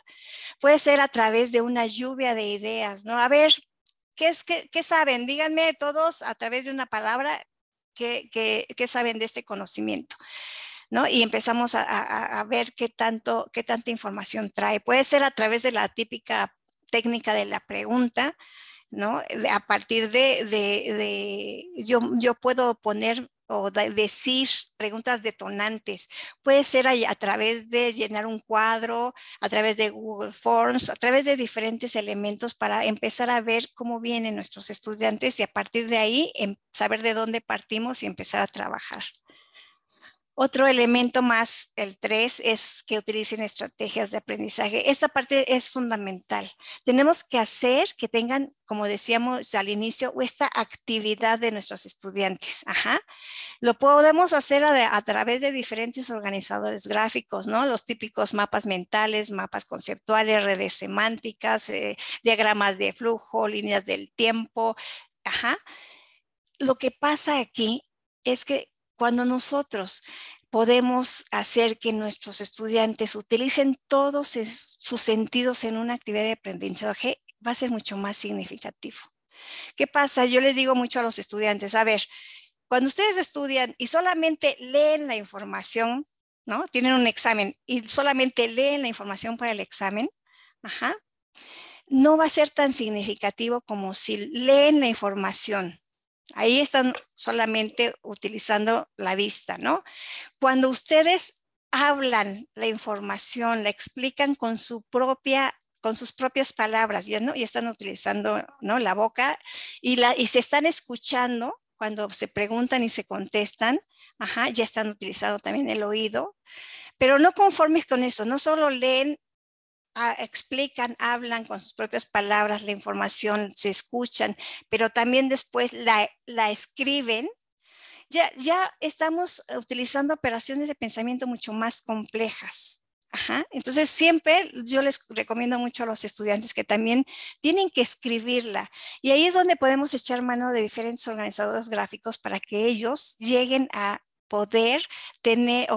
Speaker 2: Puede ser a través de una lluvia de ideas, ¿no? A ver, ¿qué, es, saben? Díganme todos a través de una palabra qué saben de este conocimiento. Y empezamos a, ver qué, tanto, qué tanta información trae. Puede ser a través de la típica técnica de la pregunta, ¿no? A partir de, yo, puedo poner o decir preguntas detonantes. Puede ser a, través de llenar un cuadro, a través de Google Forms, a través de diferentes elementos para empezar a ver cómo vienen nuestros estudiantes y a partir de ahí em, saber de dónde partimos y empezar a trabajar. Otro elemento más, el tres, es que utilicen estrategias de aprendizaje. Esta parte es fundamental. Tenemos que hacer que tengan, como decíamos al inicio, esta actividad de nuestros estudiantes. Ajá. Lo podemos hacer a, través de diferentes organizadores gráficos, ¿no? Los típicos mapas mentales, mapas conceptuales, redes semánticas, eh, diagramas de flujo, líneas del tiempo. Ajá. Lo que pasa aquí es que cuando nosotros podemos hacer que nuestros estudiantes utilicen todos sus sentidos en una actividad de aprendizaje, va a ser mucho más significativo. ¿Qué pasa? Yo les digo mucho a los estudiantes, a ver, cuando ustedes estudian y solamente leen la información, ¿no? Tienen un examen y solamente leen la información para el examen, no va a ser tan significativo como si leen la información, Ahí están solamente utilizando la vista, ¿no? Cuando ustedes hablan la información, la explican con su propia con sus propias palabras, ya ¿no? Y están utilizando, ¿no? La boca y, y se están escuchando cuando se preguntan y se contestan, ajá, ya están utilizando también el oído, pero no conformes con eso, no solo leen Ah, explican, hablan con sus propias palabras la información, se escuchan, pero también después la, escriben. Ya, ya estamos utilizando operaciones de pensamiento mucho más complejas. Entonces, siempre yo les recomiendo mucho a los estudiantes que también tienen que escribirla. Y ahí es donde podemos echar mano de diferentes organizadores gráficos para que ellos lleguen a poder tener,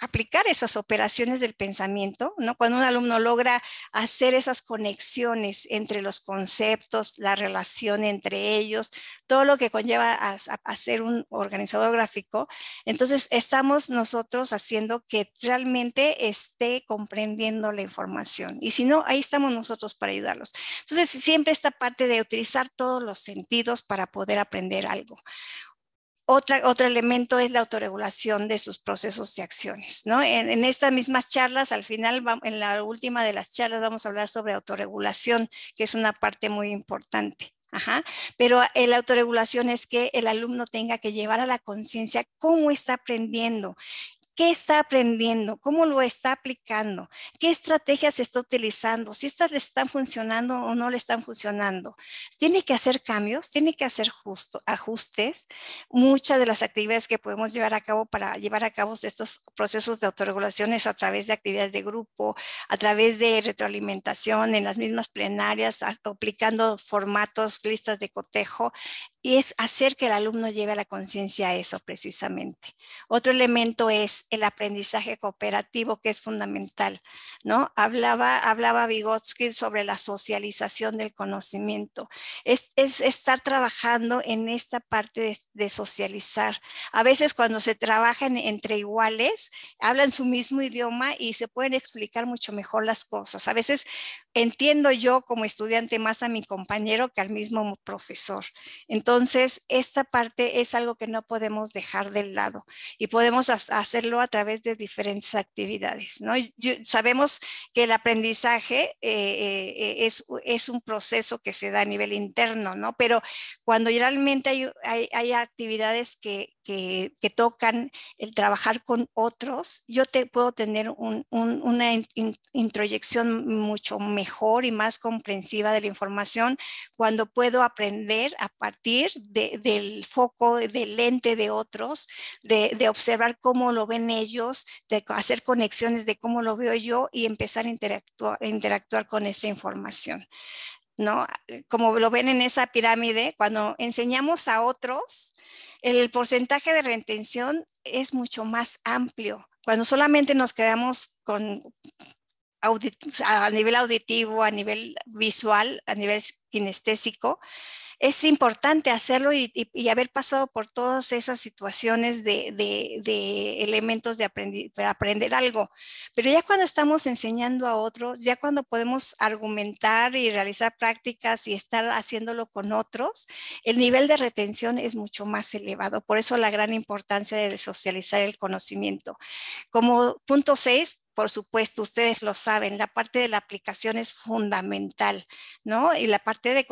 Speaker 2: aplicar esas operaciones del pensamiento, ¿no? Cuando un alumno logra hacer esas conexiones entre los conceptos, la relación entre ellos, todo lo que conlleva a, ser un organizador gráfico, entonces estamos nosotros haciendo que realmente esté comprendiendo la información. Y si no, ahí estamos nosotros para ayudarlos. Entonces, siempre esta parte de utilizar todos los sentidos para poder aprender algo otro elemento es la autorregulación de sus procesos y acciones. ¿no? En, estas mismas charlas, al final, en la última de las charlas, vamos a hablar sobre autorregulación, que es una parte muy importante. Ajá. Pero la autorregulación es que el alumno tenga que llevar a la conciencia cómo está aprendiendo, qué está aprendiendo, cómo lo está aplicando, qué estrategias está utilizando, si estas le están funcionando o no le están funcionando. Tiene que hacer cambios, tiene que hacer ajustes. Muchas de las actividades que podemos llevar a cabo para llevar a cabo estos procesos de autorregulación a través de actividades de grupo, a través de retroalimentación en las mismas plenarias, aplicando formatos, listas de cotejo, y es hacer que el alumno lleve a la conciencia eso precisamente. Otro elemento es el aprendizaje cooperativo que es fundamental, ¿no? Hablaba, hablaba Vygotsky sobre la socialización del conocimiento. Es, estar trabajando en esta parte de, de, socializar. A veces cuando se trabajan entre iguales, hablan su mismo idioma y se pueden explicar mucho mejor las cosas. A veces entiendo yo como estudiante más a mi compañero que al mismo profesor. Entonces, entonces, esta parte es algo que no podemos dejar de lado y podemos hacerlo a través de diferentes actividades. sabemos que el aprendizaje eh, eh, eh, es, un proceso que se da a nivel interno, pero cuando realmente hay actividades que, que, tocan el trabajar con otros, yo te, puedo tener una introyección mucho mejor y más comprensiva de la información cuando puedo aprender a partir del foco, del lente de otros, de, observar cómo lo ven ellos, de hacer conexiones de cómo lo veo yo y empezar a interactuar, interactuar con esa información. ¿no? Como lo ven en esa pirámide, cuando enseñamos a otros, el porcentaje de retención es mucho más amplio. Cuando solamente nos quedamos con a nivel auditivo, a nivel visual, a nivel kinestésico, es importante hacerlo y, haber pasado por todas esas situaciones de, elementos de, aprender algo. Pero ya cuando estamos enseñando a otros, ya cuando podemos argumentar y realizar prácticas y estar haciéndolo con otros, el nivel de retención es mucho más elevado. Por eso la gran importancia de socializar el conocimiento. Como punto 6, por supuesto, ustedes lo saben, la parte de la aplicación es fundamental, ¿no? Y la parte de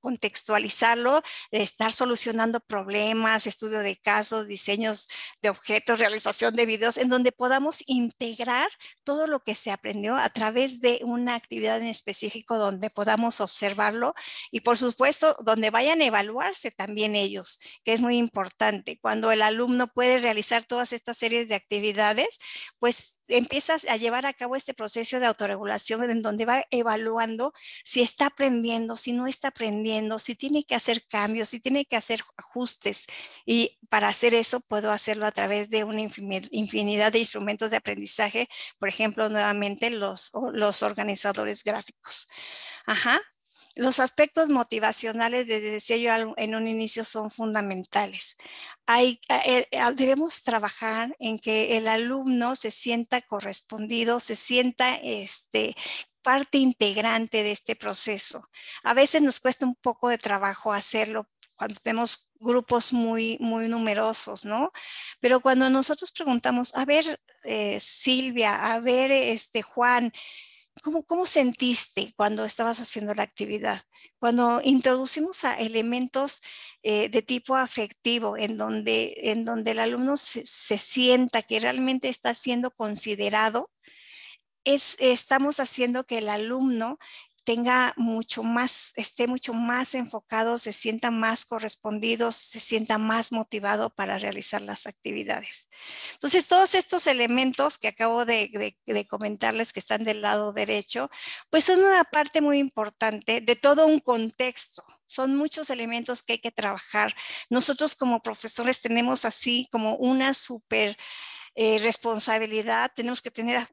Speaker 2: contextualizarlo, de estar solucionando problemas, estudio de casos, diseños de objetos, realización de videos, en donde podamos integrar todo lo que se aprendió a través de una actividad en específico donde podamos observarlo y, por supuesto, donde vayan a evaluarse también ellos, que es muy importante. Cuando el alumno puede realizar todas estas series de actividades, pues empiezas a llevar a cabo este proceso de autorregulación en donde va evaluando si está aprendiendo, si no está aprendiendo, si tiene que hacer cambios, si tiene que hacer ajustes. Y para hacer eso puedo hacerlo a través de una infinidad de instrumentos de aprendizaje, por ejemplo, nuevamente los, los organizadores gráficos. Ajá. Los aspectos motivacionales, decía yo en un inicio, son fundamentales. Hay, eh, eh, debemos trabajar en que el alumno se sienta correspondido, se sienta este, parte integrante de este proceso. A veces nos cuesta un poco de trabajo hacerlo cuando tenemos grupos muy, muy numerosos, ¿no? Pero cuando nosotros preguntamos, a ver, eh, Silvia, a ver, este, Juan, ¿Cómo, sentiste cuando estabas haciendo la actividad? Cuando introducimos elementos eh, de tipo afectivo, en donde, en donde el alumno se, sienta que realmente está siendo considerado, es, estamos haciendo que el alumno tenga mucho más, esté mucho más enfocado, se sienta más correspondido, se sienta más motivado para realizar las actividades. Entonces, todos estos elementos que acabo de, de, comentarles que están del lado derecho, pues son una parte muy importante de todo un contexto. Son muchos elementos que hay que trabajar. Nosotros como profesores tenemos así como una super eh, responsabilidad, tenemos que tener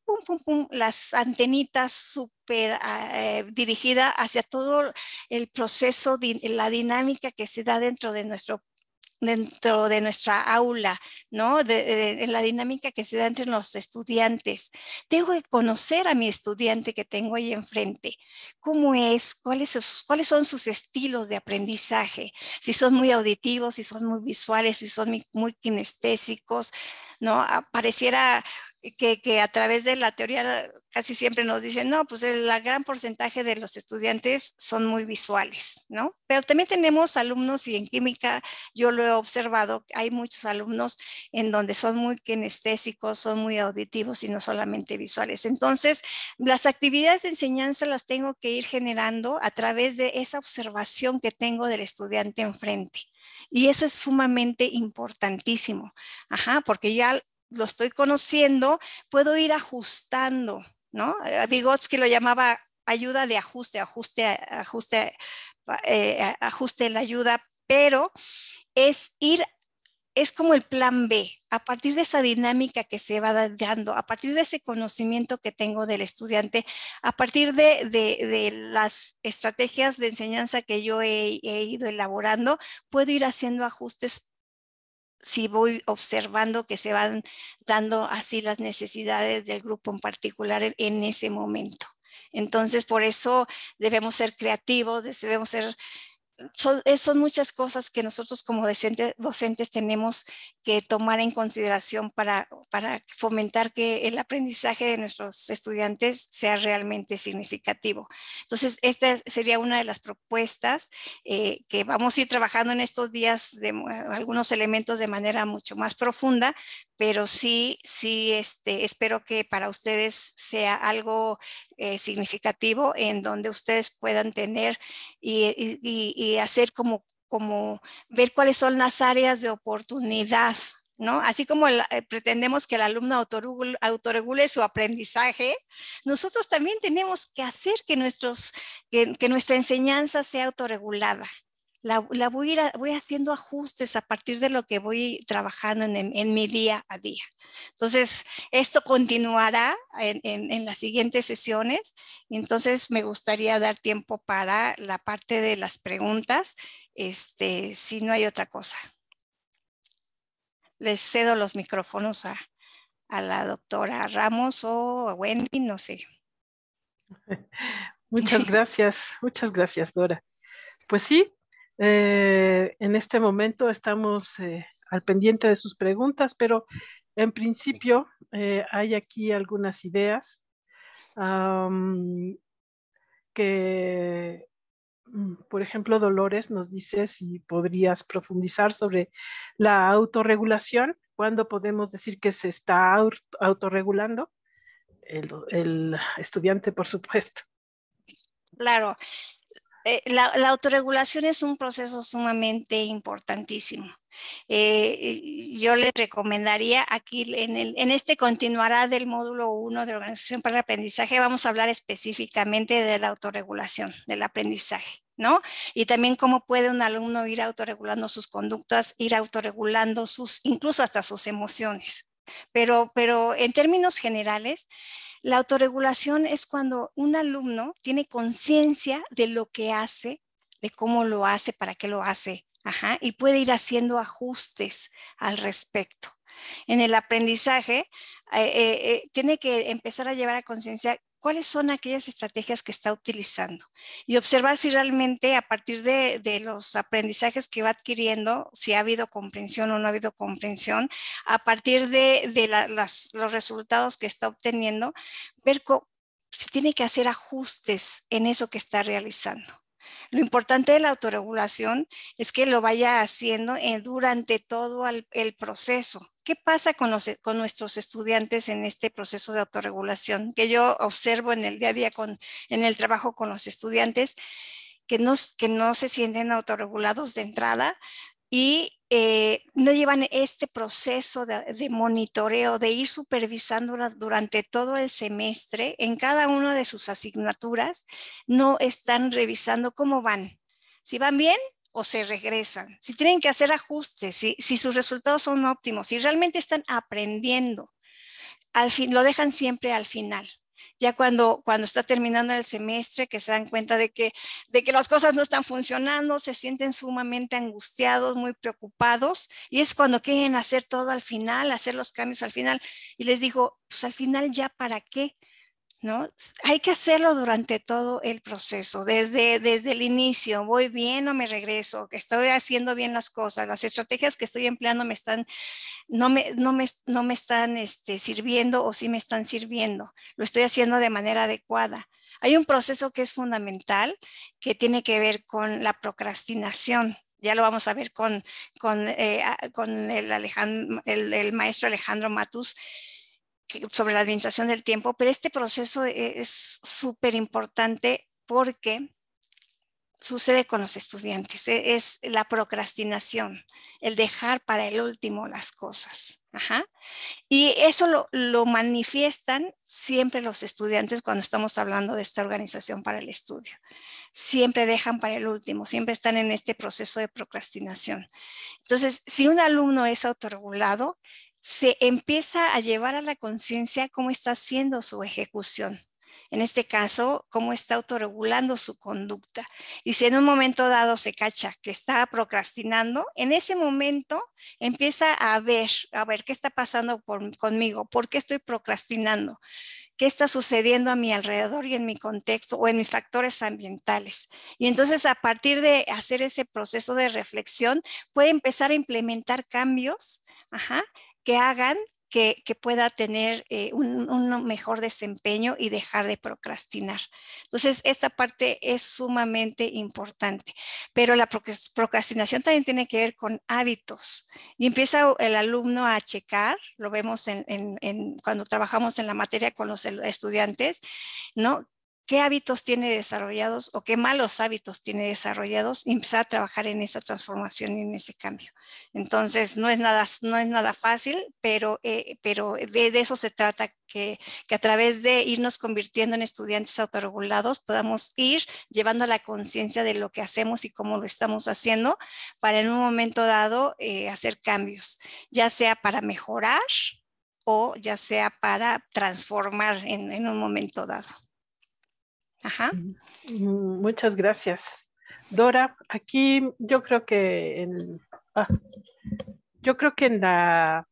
Speaker 2: las antenitas súper ah, eh, dirigidas hacia todo el proceso, la dinámica que se da dentro de nuestro dentro de nuestra aula, ¿no? De, la dinámica que se da entre los estudiantes. Tengo que conocer a mi estudiante que tengo ahí enfrente. ¿Cómo es? ¿Cuáles, ¿Cuáles son sus estilos de aprendizaje? Si son muy auditivos, si son muy visuales, si son muy kinestésicos. ¿no? Ah, pareciera que, a través de la teoría casi siempre nos dicen, no, pues el gran porcentaje de los estudiantes son muy visuales, ¿no? Pero también tenemos alumnos y en química yo lo he observado, hay muchos alumnos en donde son muy kinestésicos, son muy auditivos y no solamente visuales. Entonces, las actividades de enseñanza las tengo que ir generando a través de esa observación que tengo del estudiante enfrente. Y eso es sumamente importantísimo, Ajá, porque ya lo estoy conociendo, puedo ir ajustando, ¿no? Eh, Vygotsky lo llamaba ayuda de ajuste, ajuste, ajuste, eh, ajuste la ayuda, pero es ir es como el plan B, a partir de esa dinámica que se va dando, a partir de ese conocimiento que tengo del estudiante, a partir de, las estrategias de enseñanza que yo he, he ido elaborando, puedo ir haciendo ajustes si voy observando que se van dando así las necesidades del grupo en particular en ese momento. Entonces, por eso debemos ser creativos, debemos ser eh, son, muchas cosas que nosotros como docentes tenemos que tomar en consideración para, fomentar que el aprendizaje de nuestros estudiantes sea realmente significativo. Entonces, esta sería una de las propuestas eh, que vamos a ir trabajando en estos días de eh, algunos elementos de manera mucho más profunda pero sí, sí, este, espero que para ustedes sea algo eh, significativo en donde ustedes puedan tener y, hacer como, como ver cuáles son las áreas de oportunidad ¿No? Así como eh, pretendemos que el alumno autorregule, su aprendizaje, nosotros también tenemos que hacer que, nuestros, que, que nuestra enseñanza sea autorregulada, la, voy, haciendo ajustes a partir de lo que voy trabajando en, mi día a día. Entonces, esto continuará en, las siguientes sesiones. Entonces, me gustaría dar tiempo para la parte de las preguntas, este, si no hay otra cosa. Les cedo los micrófonos a, a la doctora Ramos o a Wendy, no sé.
Speaker 1: Muchas gracias, muchas gracias, Dora. Pues sí, eh, en este momento estamos eh, al pendiente de sus preguntas, pero en principio eh, hay aquí algunas ideas que, mm, por ejemplo, Dolores nos dice si podrías profundizar sobre la autorregulación, cuándo podemos decir que se está autorregulando. El, el estudiante, por supuesto.
Speaker 2: Claro, eh, la, autorregulación es un proceso sumamente importantísimo. Eh, yo les recomendaría aquí en, este continuará del módulo 1 de organización para el aprendizaje, vamos a hablar específicamente de la autorregulación del aprendizaje. ¿no? Y también cómo puede un alumno ir autorregulando sus conductas, ir autorregulando sus, incluso hasta sus emociones. Pero, en términos generales, la autorregulación es cuando un alumno tiene conciencia de lo que hace, de cómo lo hace, para qué lo hace, y puede ir haciendo ajustes al respecto. En el aprendizaje, eh, eh, eh, tiene que empezar a llevar a conciencia cuáles son aquellas estrategias que está utilizando y observar si realmente a partir de, los aprendizajes que va adquiriendo, si ha habido comprensión o no ha habido comprensión, a partir de, los resultados que está obteniendo, ver si tiene que hacer ajustes en eso que está realizando. Lo importante de la autorregulación es que lo vaya haciendo eh, durante todo el proceso ¿Qué pasa e, con, nuestros estudiantes en este proceso de autorregulación que yo observo en el día a día en el trabajo con los estudiantes? Que no, que no se sienten autorregulados de entrada, y eh, no llevan este proceso de, monitoreo, de ir supervisándolas durante todo el semestre en cada una de sus asignaturas, no están revisando cómo van. Si van bien, o se regresan, si tienen que hacer ajustes, si, si sus resultados son óptimos, si realmente están aprendiendo, al fin, lo dejan siempre al final. Ya cuando, cuando está terminando el semestre, que se dan cuenta de que, de que las cosas no están funcionando, se sienten sumamente angustiados, muy preocupados, y es cuando quieren hacer todo al final, hacer los cambios al final. Y les digo, pues al final ya para qué, hay que hacerlo durante todo el proceso, desde, desde el inicio, voy bien o me regreso, estoy haciendo bien las cosas, las estrategias que estoy empleando me están, no me, no me, están este, sirviendo o sí me están sirviendo, lo estoy haciendo de manera adecuada. Hay un proceso que es fundamental que tiene que ver con la procrastinación, ya lo vamos a ver con, con, eh, con el, el, el maestro Alejandro Matus, sobre la administración del tiempo, pero este proceso e, es súper importante porque sucede con los estudiantes, e, es la procrastinación, el dejar para el último las cosas. Ajá. Y eso lo, lo, manifiestan siempre los estudiantes cuando estamos hablando de esta organización para el estudio. Siempre dejan para el último, siempre están en este proceso de procrastinación. Entonces, si un alumno es autorregulado, se empieza a llevar a la conciencia cómo está haciendo su ejecución. En este caso, cómo está autorregulando su conducta. Y si en un momento dado se cacha que está procrastinando, en ese momento empieza a ver, a ver qué está pasando conmigo, por qué estoy procrastinando qué está sucediendo a mi alrededor y en mi contexto o en mis factores ambientales. Y entonces a partir de hacer ese proceso de reflexión, puede empezar a implementar cambios que hagan que, pueda tener eh, un, mejor desempeño y dejar de procrastinar. Entonces, esta parte es sumamente importante, pero la procrastinación también tiene que ver con hábitos y empieza el alumno a checar, lo vemos cuando trabajamos en la materia con los estudiantes, ¿no? qué hábitos tiene desarrollados o qué malos hábitos tiene desarrollados y empezar a trabajar en esa transformación y en ese cambio. Entonces, no es nada, no es nada fácil, pero, eh, pero de, eso se trata, que, que, a través de irnos convirtiendo en estudiantes autorregulados podamos ir llevando la conciencia de lo que hacemos y cómo lo estamos haciendo para en un momento dado eh, hacer cambios, ya sea para mejorar o ya sea para
Speaker 1: transformar en un momento dado. Ajá. Mm, mm, muchas gracias. Dora, aquí yo creo que en, ah, yo creo que en la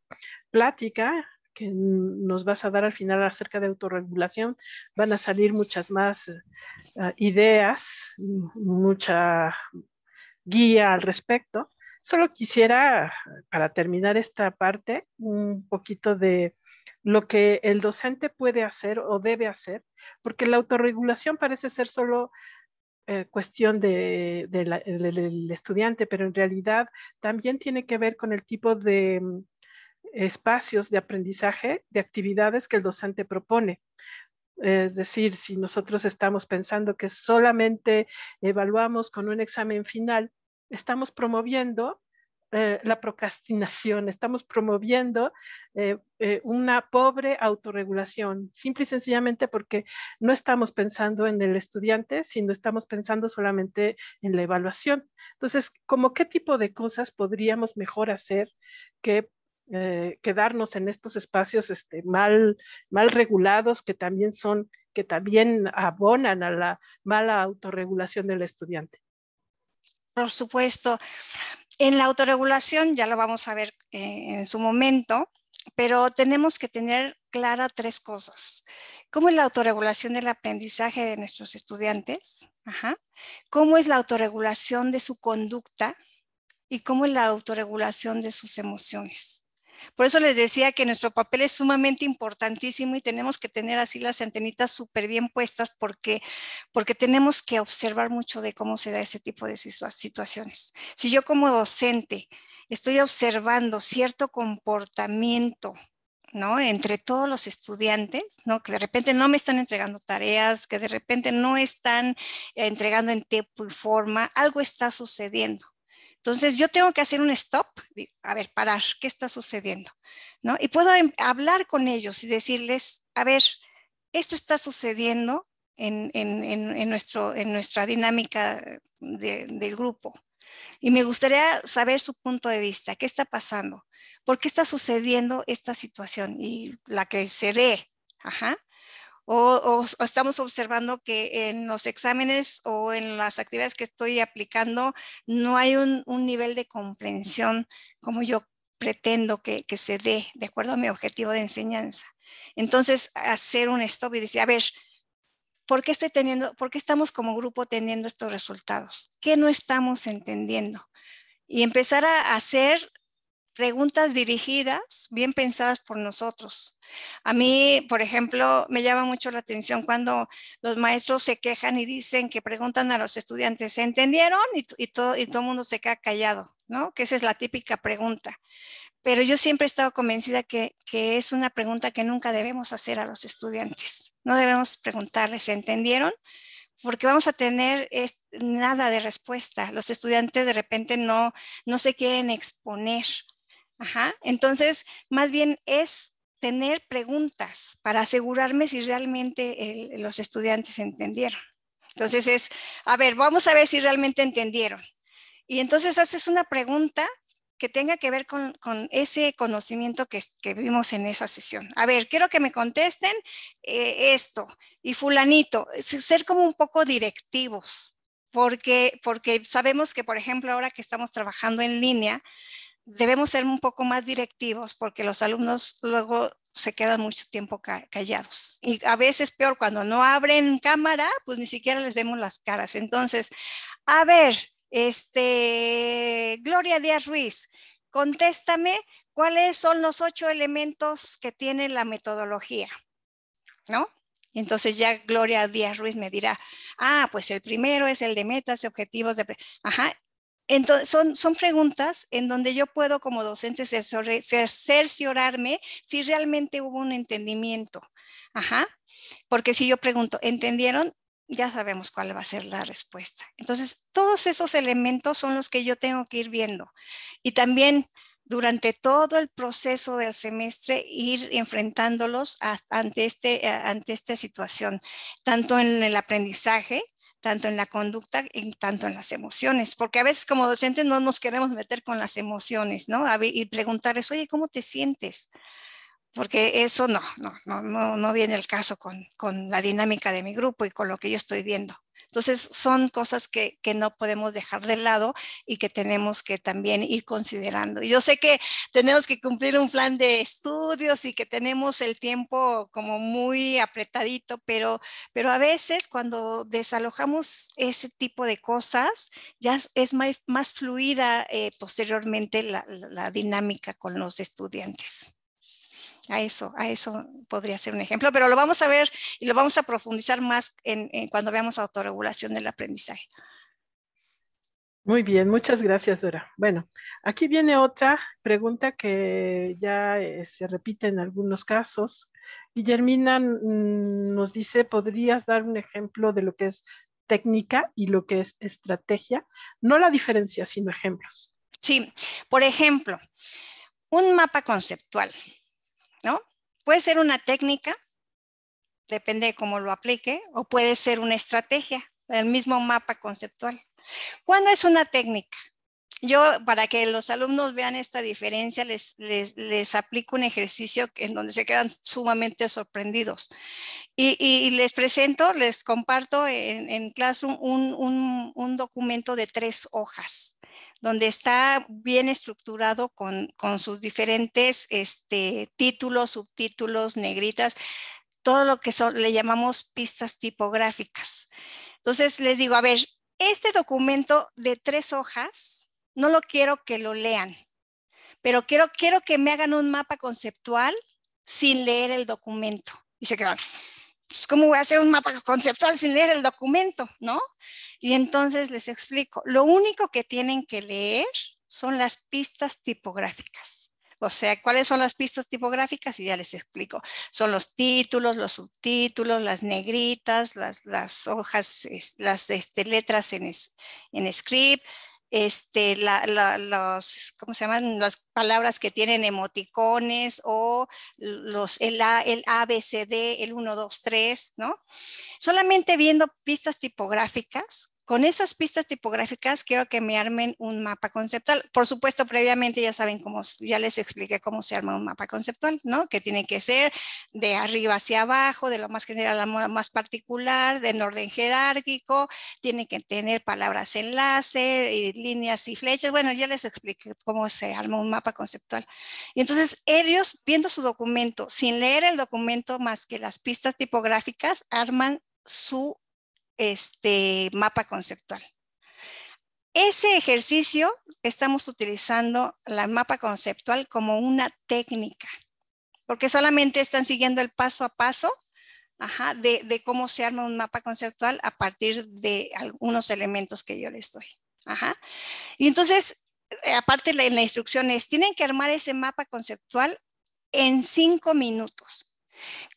Speaker 1: plática que nos vas a dar al final acerca de autorregulación van a salir muchas más eh, ah, ideas, mucha guía al respecto. Solo quisiera, para terminar esta parte, un poquito de lo que el docente puede hacer o debe hacer, porque la autorregulación parece ser solo eh, cuestión del de del estudiante, pero en realidad también tiene que ver con el tipo de mm, espacios de aprendizaje, de actividades que el docente propone. Es decir, si nosotros estamos pensando que solamente evaluamos con un examen final, estamos promoviendo eh, la procrastinación, estamos promoviendo eh, eh, una pobre autorregulación, simple y sencillamente porque no estamos pensando en el estudiante, sino estamos pensando solamente en la evaluación. Entonces, ¿como qué tipo de cosas podríamos mejor hacer que quedarnos en estos espacios este, mal, mal regulados que también son, que también abonan a la mala autorregulación del estudiante? Por supuesto. En la autorregulación,
Speaker 2: ya lo vamos a ver eh, en su momento, pero tenemos que tener clara tres cosas. ¿Cómo es la autorregulación del aprendizaje de nuestros estudiantes? ¿Cómo es la autorregulación de su conducta? ¿Y cómo es la autorregulación de sus emociones? Por eso les decía que nuestro papel es sumamente importantísimo y tenemos que tener así las antenitas súper bien puestas porque, porque tenemos que observar mucho de cómo se da este tipo de situaciones. Si yo como docente estoy observando cierto comportamiento, Entre todos los estudiantes, Que de repente no me están entregando tareas, que de repente no están entregando en tiempo y forma, algo está sucediendo. Entonces yo tengo que hacer un stop, a ver, parar, ¿qué está sucediendo? ¿No? Y puedo em, hablar con ellos y decirles, a ver, esto está sucediendo en, en, en nuestro, en nuestra dinámica del grupo. Y me gustaría saber su punto de vista, qué está pasando, por qué está sucediendo esta situación y la que se dé. Ajá o, estamos observando que en los exámenes o en las actividades que estoy aplicando no hay un, nivel de comprensión como yo pretendo que, que, se dé de acuerdo a mi objetivo de enseñanza. Entonces, hacer un stop y decir, a ver, ¿por qué, estoy teniendo, ¿por qué estamos como grupo teniendo estos resultados? ¿Qué no estamos entendiendo? Y empezar a hacer preguntas dirigidas, bien pensadas por nosotros. A mí, por ejemplo, me llama mucho la atención cuando los maestros se quejan y dicen que preguntan a los estudiantes, ¿se entendieron? Y, y todo el y todo mundo se queda callado, ¿no? Que esa es la típica pregunta. Pero yo siempre he estado convencida que, que es una pregunta que nunca debemos hacer a los estudiantes. No debemos preguntarles, ¿se entendieron? porque vamos a tener nada de respuesta. Los estudiantes de repente no, no se quieren exponer entonces, más bien es tener preguntas para asegurarme si realmente los estudiantes entendieron. Entonces es, a ver, vamos a ver si realmente entendieron. Y entonces haces una pregunta que tenga que ver con, ese conocimiento que, vimos en esa sesión. A ver, quiero que me contesten eh, esto y fulanito, ser como un poco directivos, porque, porque sabemos que, por ejemplo, ahora que estamos trabajando en línea, debemos ser un poco más directivos porque los alumnos luego se quedan mucho tiempo callados. Y a veces peor, cuando no abren cámara, pues ni siquiera les vemos las caras. Entonces, a ver, este, Gloria Díaz Ruiz, contéstame cuáles son los ocho elementos que tiene la metodología, ¿no? Entonces ya Gloria Díaz Ruiz me dirá, ah, pues el primero es el de metas y objetivos de... Ajá, entonces, son, preguntas en donde yo puedo como docente cerciorarme si realmente hubo un entendimiento. Ajá. Porque si yo pregunto, ¿entendieron? ya sabemos cuál va a ser la respuesta. Entonces, todos esos elementos son los que yo tengo que ir viendo. Y también durante todo el proceso del semestre ir enfrentándolos ante, este, ante esta situación, tanto en el aprendizaje tanto en la conducta y tanto en las emociones, porque a veces como docentes no nos queremos meter con las emociones, ¿no? Y preguntarles, oye, ¿cómo te sientes? Porque eso no, no, no, no, no viene el caso con, con la dinámica de mi grupo y con lo que yo estoy viendo. Entonces, son cosas que, no podemos dejar de lado y que tenemos que también ir considerando. Yo sé que tenemos que cumplir un plan de estudios y que tenemos el tiempo como muy apretadito, pero, a veces cuando desalojamos ese tipo de cosas, ya es más, fluida eh, posteriormente la dinámica con los estudiantes a eso, a eso podría ser un ejemplo, pero lo vamos a ver y lo vamos a profundizar más cuando veamos autorregulación del aprendizaje.
Speaker 1: Muy bien, muchas gracias, Dora. Bueno, aquí viene otra pregunta que ya eh, se repite en algunos casos. Guillermina nos dice, ¿podrías dar un ejemplo de lo que es técnica y lo que es estrategia? No la diferencia, sino ejemplos. Sí, por ejemplo,
Speaker 2: un mapa conceptual. ¿no? Puede ser una técnica, depende de cómo lo aplique, o puede ser una estrategia, el mismo mapa conceptual. ¿Cuándo es una técnica? Yo, para que los alumnos vean esta diferencia, les, aplico un ejercicio en donde se quedan sumamente sorprendidos. Y, les presento, les comparto en, clase Classroom un documento de tres hojas donde está bien estructurado con, sus diferentes este, títulos, subtítulos, negritas, todo lo que son, le llamamos pistas tipográficas. Entonces les digo, a ver, este documento de tres hojas, no lo quiero que lo lean, pero quiero, quiero que me hagan un mapa conceptual sin leer el documento. Y se quedan. Pues, ¿cómo voy a hacer un mapa conceptual sin leer el documento? ¿No? Y entonces les explico, lo único que tienen que leer son las pistas tipográficas. O sea, ¿cuáles son las pistas tipográficas? Y ya les explico. Son los títulos, los subtítulos, las negritas, las, hojas, las este, letras en, en script, este, la, la, los, ¿cómo se llaman? Las palabras que tienen emoticones o los, el, ABCD, el 1, 2, 3, ¿no? Solamente viendo pistas tipográficas con esas pistas tipográficas quiero que me armen un mapa conceptual. Por supuesto, previamente ya saben cómo, ya les expliqué cómo se arma un mapa conceptual, ¿no? Que tiene que ser de arriba hacia abajo, de lo más general a lo más particular, en orden jerárquico, tiene que tener palabras enlace, y líneas y flechas. Bueno, ya les expliqué cómo se arma un mapa conceptual. Y entonces ellos, viendo su documento, sin leer el documento más que las pistas tipográficas, arman su este mapa conceptual. Ese ejercicio estamos utilizando la mapa conceptual como una técnica, porque solamente están siguiendo el paso a paso de, cómo se arma un mapa conceptual a partir de algunos elementos que yo les doy. Y entonces, eh, aparte la, las instrucción es, tienen que armar ese mapa conceptual en cinco minutos.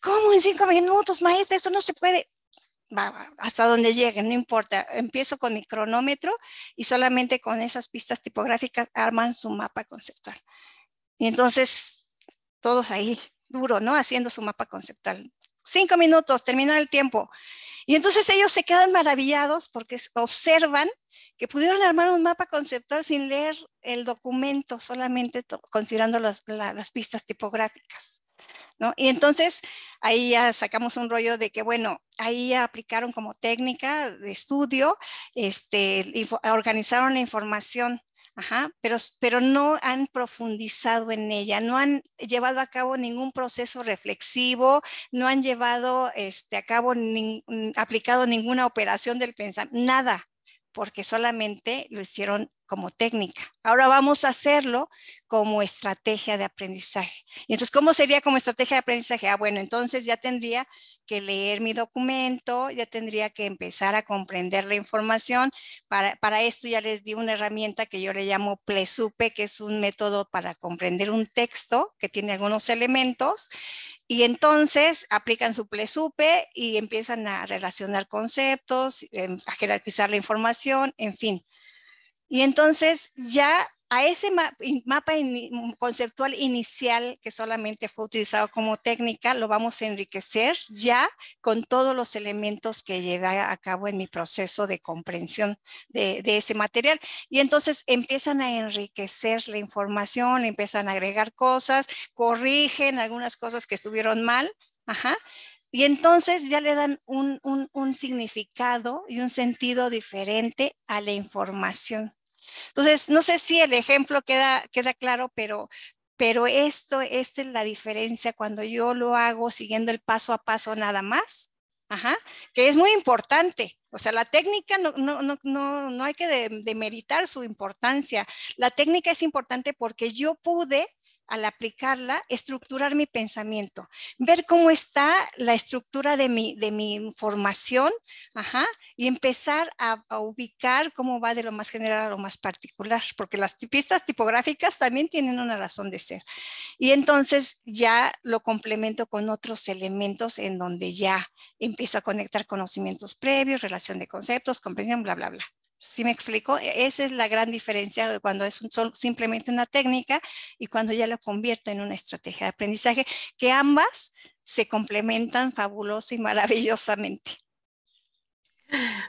Speaker 2: ¿Cómo en cinco minutos, maestra? Eso no se puede hasta donde lleguen, no importa. Empiezo con mi cronómetro y solamente con esas pistas tipográficas arman su mapa conceptual. Y entonces, todos ahí, duro, ¿no? Haciendo su mapa conceptual. Cinco minutos, terminó el tiempo. Y entonces ellos se quedan maravillados porque observan que pudieron armar un mapa conceptual sin leer el documento, solamente considerando las pistas tipográficas. ¿no? Y entonces ahí ya sacamos un rollo de que, bueno, ahí aplicaron como técnica de estudio, este, organizaron la información Ajá, pero, pero no han profundizado en ella, no han llevado a cabo ningún proceso reflexivo, no han llevado este, a cabo, ni, aplicado ninguna operación del pensamiento, nada, porque solamente lo hicieron como técnica. Ahora vamos a hacerlo como estrategia de aprendizaje. entonces, ¿cómo sería como estrategia de aprendizaje? Ah, bueno, entonces ya tendría que leer mi documento, ya tendría que empezar a comprender la información. Para, esto ya les di una herramienta que yo le llamo Plesupe, que es un método para comprender un texto que tiene algunos elementos. Y entonces aplican su Plesupe y empiezan a relacionar conceptos, em, a jerarquizar la información, en fin. Y entonces ya a ese mapa mm, conceptual inicial que solamente fue utilizado como técnica, lo vamos a enriquecer ya con todos los elementos que llevé a cabo en mi proceso de comprensión de, ese material. Y entonces empiezan a enriquecer la información, empiezan a agregar cosas, corrigen algunas cosas que estuvieron mal. Ajá. Y entonces ya le dan un, significado y un sentido diferente a la información. Entonces, no sé si el ejemplo queda, claro, pero, esto, esta es la diferencia cuando yo lo hago siguiendo el paso a paso nada más, que es muy importante. O sea, la técnica no, no hay que demeritar su importancia. La técnica es importante porque yo pude al aplicarla, estructurar mi pensamiento, ver cómo está la estructura de mi, de mi información ajá, y empezar a, a, ubicar cómo va de lo más general a lo más particular, porque las pistas tipográficas también tienen una razón de ser. Y entonces ya lo complemento con otros elementos en donde ya empiezo a conectar conocimientos previos, relación de conceptos, comprensión, bla, bla, bla si me explico? E-, esa es la gran diferencia de cuando es simplemente una técnica y cuando ya lo convierto en una estrategia de aprendizaje, que ambas se complementan fabuloso y maravillosamente.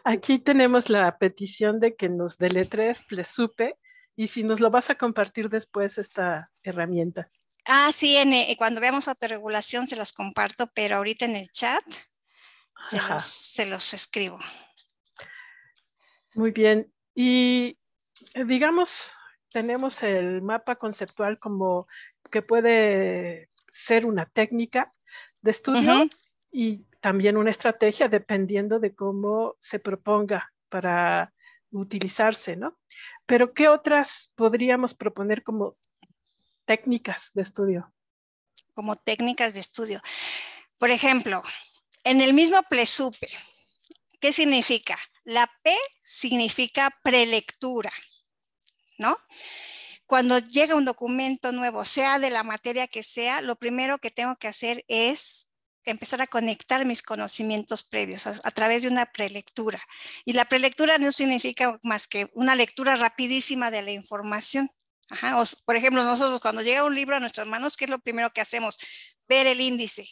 Speaker 1: Aquí tenemos la petición de que nos deletrees Plesupe y si nos lo vas a compartir después esta herramienta.
Speaker 2: Ah, sí, eh, cuando veamos autorregulación se las comparto, pero ahorita en
Speaker 1: el chat se los escribo. Muy bien. Y eh, digamos, tenemos el mapa conceptual como que puede ser una técnica de estudio y también una estrategia dependiendo de cómo se proponga para utilizarse, ¿no? Pero ¿qué otras podríamos proponer como técnicas de estudio? Como técnicas de estudio. Por ejemplo,
Speaker 2: en el mismo PLESUPE, ¿Qué significa? La P significa prelectura, ¿no? Cuando llega un documento nuevo, sea de la materia que sea, lo primero que tengo que hacer es empezar a conectar mis conocimientos previos a, través de una prelectura. Y la prelectura no significa más que una lectura rapidísima de la información. por ejemplo, nosotros cuando llega un libro a nuestras manos, ¿qué es lo primero que hacemos? Ver el índice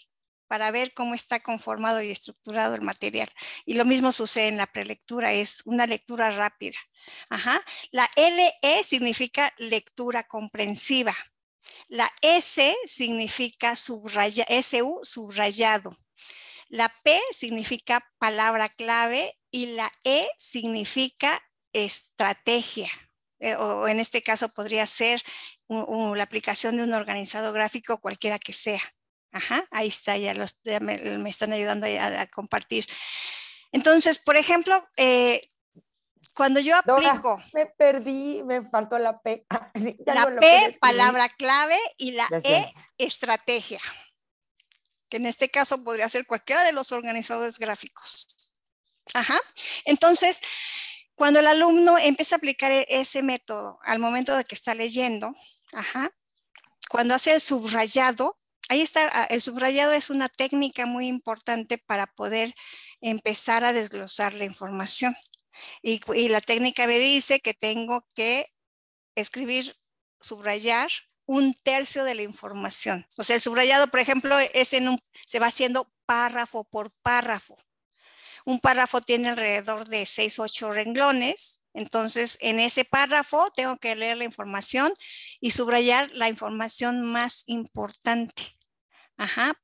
Speaker 2: para ver cómo está conformado y estructurado el material. Y lo mismo sucede en la prelectura, es una lectura rápida. La LE significa lectura comprensiva. La S significa subraya, SU subrayado. La P significa palabra clave y la E significa estrategia. Eh, o en este caso podría ser la aplicación de un organizado gráfico cualquiera que sea. Ajá, ahí está, ya, me, están ayudando a, compartir. Entonces, por ejemplo, eh, cuando yo aplico. me perdí, me faltó la P. la P, palabra clave, y la E, estrategia. Que en este caso podría ser cualquiera de los organizadores gráficos. Ajá. Entonces, cuando el alumno empieza a aplicar e, ese método al momento de que está leyendo, cuando hace el subrayado, ahí está, ah, el subrayado es una técnica muy importante para poder empezar a desglosar la información. Y, la técnica me dice que tengo que escribir, subrayar un tercio de la información. O sea, el subrayado, por ejemplo, e, es en un, se va haciendo párrafo por párrafo. Un párrafo tiene alrededor de seis o ocho renglones entonces, en ese párrafo tengo que leer la información y subrayar la información más importante.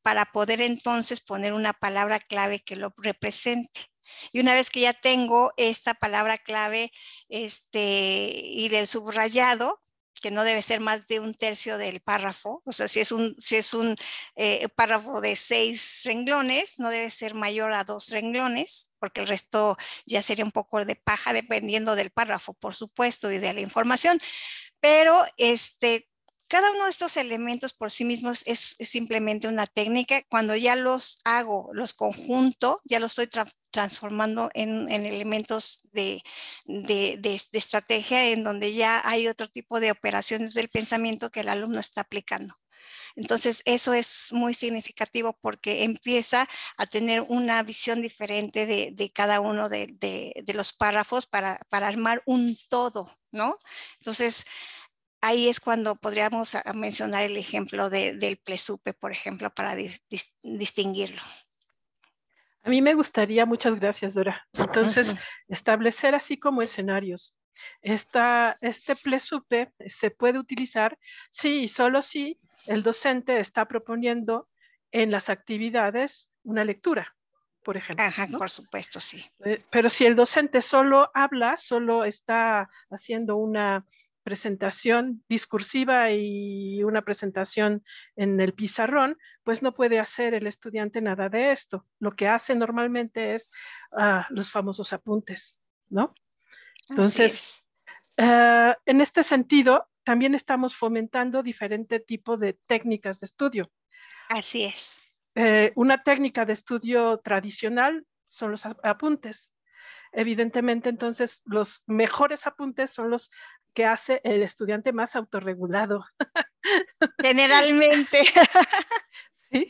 Speaker 2: para poder entonces poner una palabra clave que lo represente. Y una vez que ya tengo esta palabra clave este, y el subrayado, que no debe ser más de un tercio del párrafo, o sea, si es un, si es un eh, párrafo de seis renglones, no debe ser mayor a dos renglones, porque el resto ya sería un poco de paja, dependiendo del párrafo, por supuesto, y de la información. Pero este, cada uno de estos elementos por sí mismos es, simplemente una técnica. Cuando ya los hago, los conjunto, ya los estoy tra transformando en, elementos de, estrategia en donde ya hay otro tipo de operaciones del pensamiento que el alumno está aplicando. Entonces, eso es muy significativo porque empieza a tener una visión diferente de, cada uno de, los párrafos para, armar un todo, ¿no? Entonces, ahí es cuando podríamos mencionar el ejemplo del plesupe, por ejemplo, para distinguirlo.
Speaker 1: A mí me gustaría, muchas gracias, Dora. Entonces, establecer así como escenarios. Esta, este plesupe se puede utilizar si y solo si el docente está proponiendo en las actividades una lectura, por ejemplo. Ajá, por supuesto, sí. Eh, pero si el docente solo habla, solo está haciendo una, presentación discursiva y una presentación en el pizarrón, pues no puede hacer el estudiante nada de esto. Lo que hace normalmente es ah, los famosos apuntes, ¿no?
Speaker 2: Entonces,
Speaker 1: ah, en este sentido, también estamos fomentando diferente tipo de técnicas de estudio. Así es. Eh, una técnica de estudio tradicional son los apuntes evidentemente entonces los mejores apuntes son los que hace el estudiante más autorregulado. Generalmente. Sí.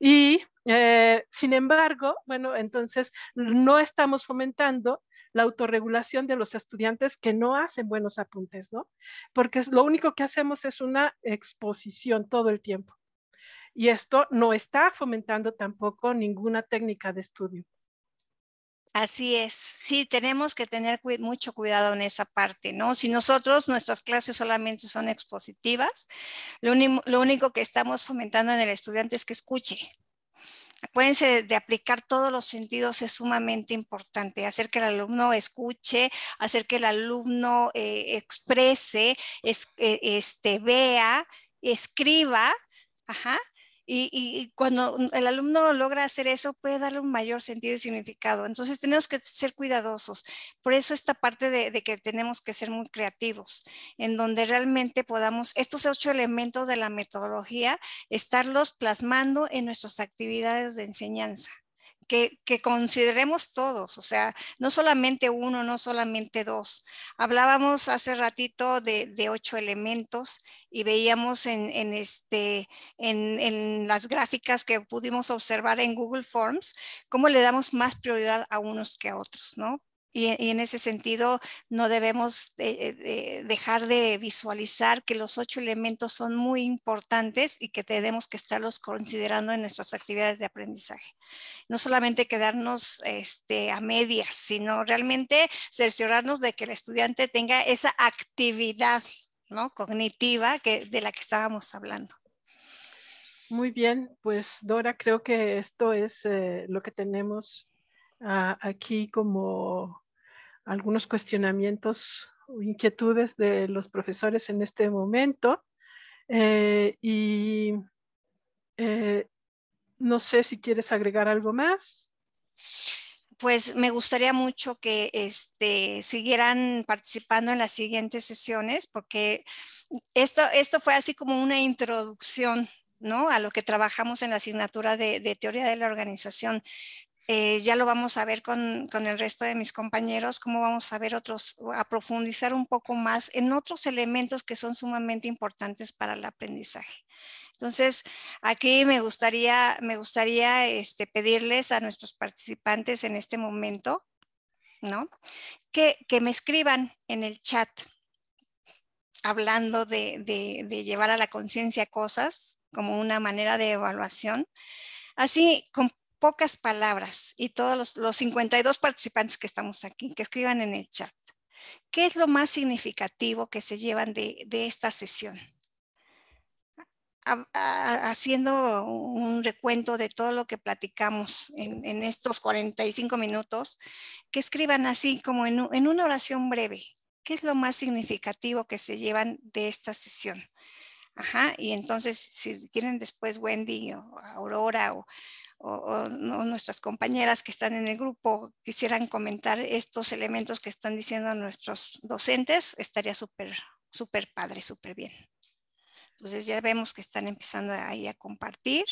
Speaker 1: Y eh, sin embargo, bueno, entonces no estamos fomentando la autorregulación de los estudiantes que no hacen buenos apuntes, ¿no? Porque lo único que hacemos es una exposición todo el tiempo. Y esto no está fomentando tampoco ninguna técnica de estudio. Así es, sí, tenemos que tener
Speaker 2: mucho cuidado en esa parte, ¿no? Si nosotros, nuestras clases solamente son expositivas, lo, único que estamos fomentando en el estudiante es que escuche. Acuérdense de, aplicar todos los sentidos es sumamente importante, hacer que el alumno escuche, hacer que el alumno eh, exprese, eh, este, vea, escriba, ajá, y, cuando el alumno logra hacer eso, puede darle un mayor sentido y significado. Entonces, tenemos que ser cuidadosos. Por eso esta parte de que tenemos que ser muy creativos, en donde realmente podamos estos ocho elementos de la metodología, estarlos plasmando en nuestras actividades de enseñanza que, consideremos todos, o sea, no solamente uno, no solamente dos. Hablábamos hace ratito de, ocho elementos y veíamos este, en, en, las gráficas que pudimos observar en Google Forms cómo le damos más prioridad a unos que a otros, ¿no? E, y, en ese sentido, no debemos dejar de visualizar que los ocho elementos son muy importantes y que tenemos que estarlos considerando en nuestras actividades de aprendizaje. No solamente quedarnos este, a medias, sino realmente cerciorarnos de que el estudiante tenga esa actividad ¿no? cognitiva que, de la que estábamos hablando.
Speaker 1: Muy bien, pues Dora, creo que esto es eh, lo que tenemos ah, aquí como algunos cuestionamientos o inquietudes de los profesores en este momento. Eh, y eh, no sé si quieres agregar algo más. Pues me gustaría mucho que este,
Speaker 2: siguieran participando en las siguientes sesiones, porque esto, esto fue así como una introducción a lo que trabajamos en la asignatura de teoría de la organización eh, ya lo vamos a ver con, el resto de mis compañeros, cómo vamos a ver otros, a profundizar un poco más en otros elementos que son sumamente importantes para el aprendizaje. Entonces, aquí me gustaría, me gustaría este, pedirles a nuestros participantes en este momento, ¿no? Que, me escriban en el chat hablando de, llevar a la conciencia cosas como una manera de evaluación. Así, pocas palabras y todos los, 52 participantes que estamos aquí, que escriban en el chat. ¿Qué es lo más significativo que se llevan de, de esta sesión? haciendo un recuento de todo lo que platicamos en, estos 45 minutos, que escriban así como en, en, una oración breve, ¿qué es lo más significativo que se llevan de esta sesión? Ajá, y entonces si quieren después Wendy o Aurora o o, nuestras compañeras que están en el grupo quisieran comentar estos elementos que están diciendo nuestros docentes, estaría súper, súper padre, súper bien. Entonces ya vemos que están empezando ahí a compartir.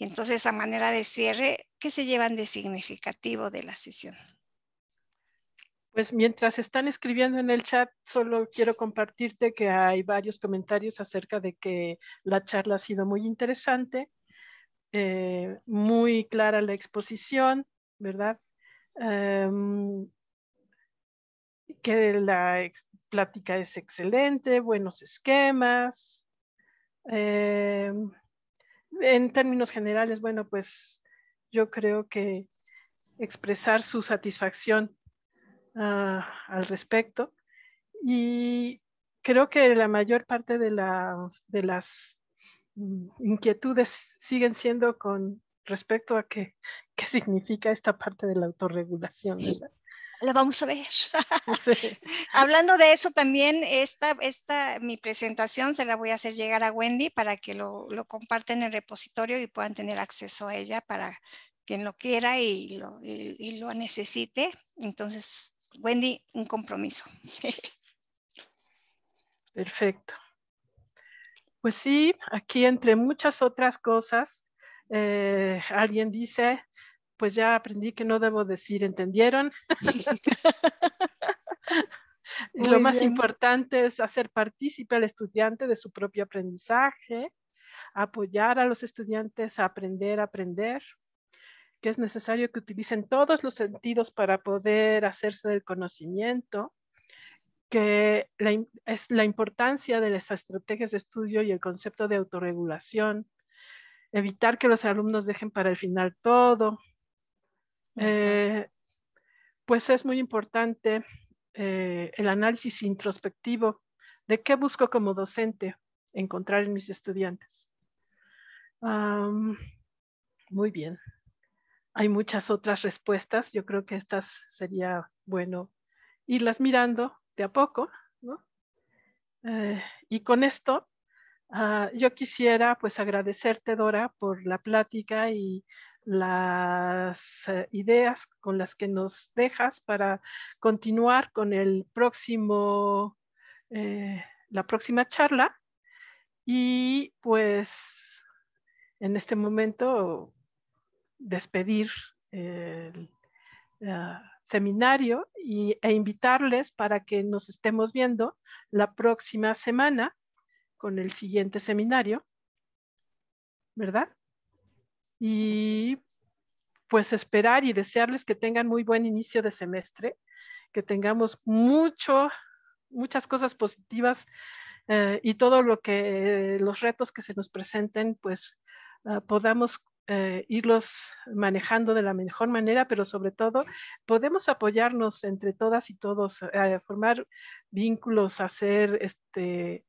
Speaker 2: Y entonces a manera de cierre, ¿qué se llevan de significativo de la sesión?
Speaker 1: Pues mientras están escribiendo en el chat, solo quiero compartirte que hay varios comentarios acerca de que la charla ha sido muy interesante eh, muy clara la exposición, ¿verdad? Em, que la plática es excelente, buenos esquemas. Em, en términos generales, bueno, pues yo creo que expresar su satisfacción ah, al respecto. Y creo que la mayor parte de, de las Mm, inquietudes siguen siendo con respecto a qué, qué significa esta parte de la autorregulación. La vamos a ver.
Speaker 2: Hablando de eso también, esta, esta, mi presentación se la voy a hacer llegar a Wendy para que lo, lo comparten en el repositorio y puedan tener acceso a ella para quien lo quiera y lo, y lo necesite. Entonces, Wendy, un
Speaker 1: compromiso. Perfecto. Pues sí, aquí entre muchas otras cosas, eh, alguien dice, pues ya aprendí que no debo decir, ¿entendieron? Lo más importante es hacer partícipe al estudiante de su propio aprendizaje, apoyar a los estudiantes a aprender, a aprender, que es necesario que utilicen todos los sentidos para poder hacerse del conocimiento, que es la importancia de las estrategias de estudio y el concepto de autorregulación, evitar que los alumnos dejen para el final todo. Eh, pues es muy importante eh, el análisis introspectivo de qué busco como docente encontrar en mis estudiantes. muy bien. Hay muchas otras respuestas. Yo creo que estas sería bueno irlas mirando a poco, eh, y con esto, ah, yo quisiera pues agradecerte, Dora, por la plática y las eh, ideas con las que nos dejas para continuar con el próximo, eh, la próxima charla. Y pues en este momento despedir el, ah, seminario y, e invitarles para que nos estemos viendo la próxima semana con el siguiente seminario, ¿verdad? Y pues esperar y desearles que tengan muy buen inicio de semestre, que tengamos mucho, muchas cosas positivas eh, y todo lo que, los retos que se nos presenten, pues ah, podamos eh, irlos manejando de la mejor manera, pero sobre todo podemos apoyarnos entre todas y todos, eh, a formar vínculos, hacer este,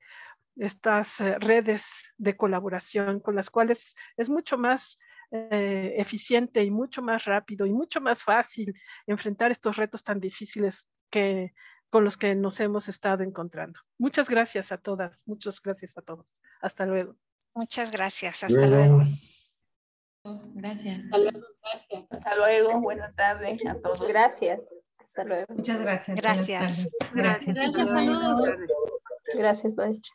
Speaker 1: estas eh, redes de colaboración con las cuales es mucho más eficiente y mucho más rápido y mucho más fácil enfrentar estos retos tan difíciles que con los que nos hemos estado encontrando. Muchas gracias a todas, muchas gracias a todos. Hasta luego. Muchas gracias, hasta luego. Gracias.
Speaker 2: Hasta luego, gracias. buenas tardes a todos. Gracias. Hasta luego. Muchas gracias. Gracias. Gracias. Gracias, Gracias, maestra.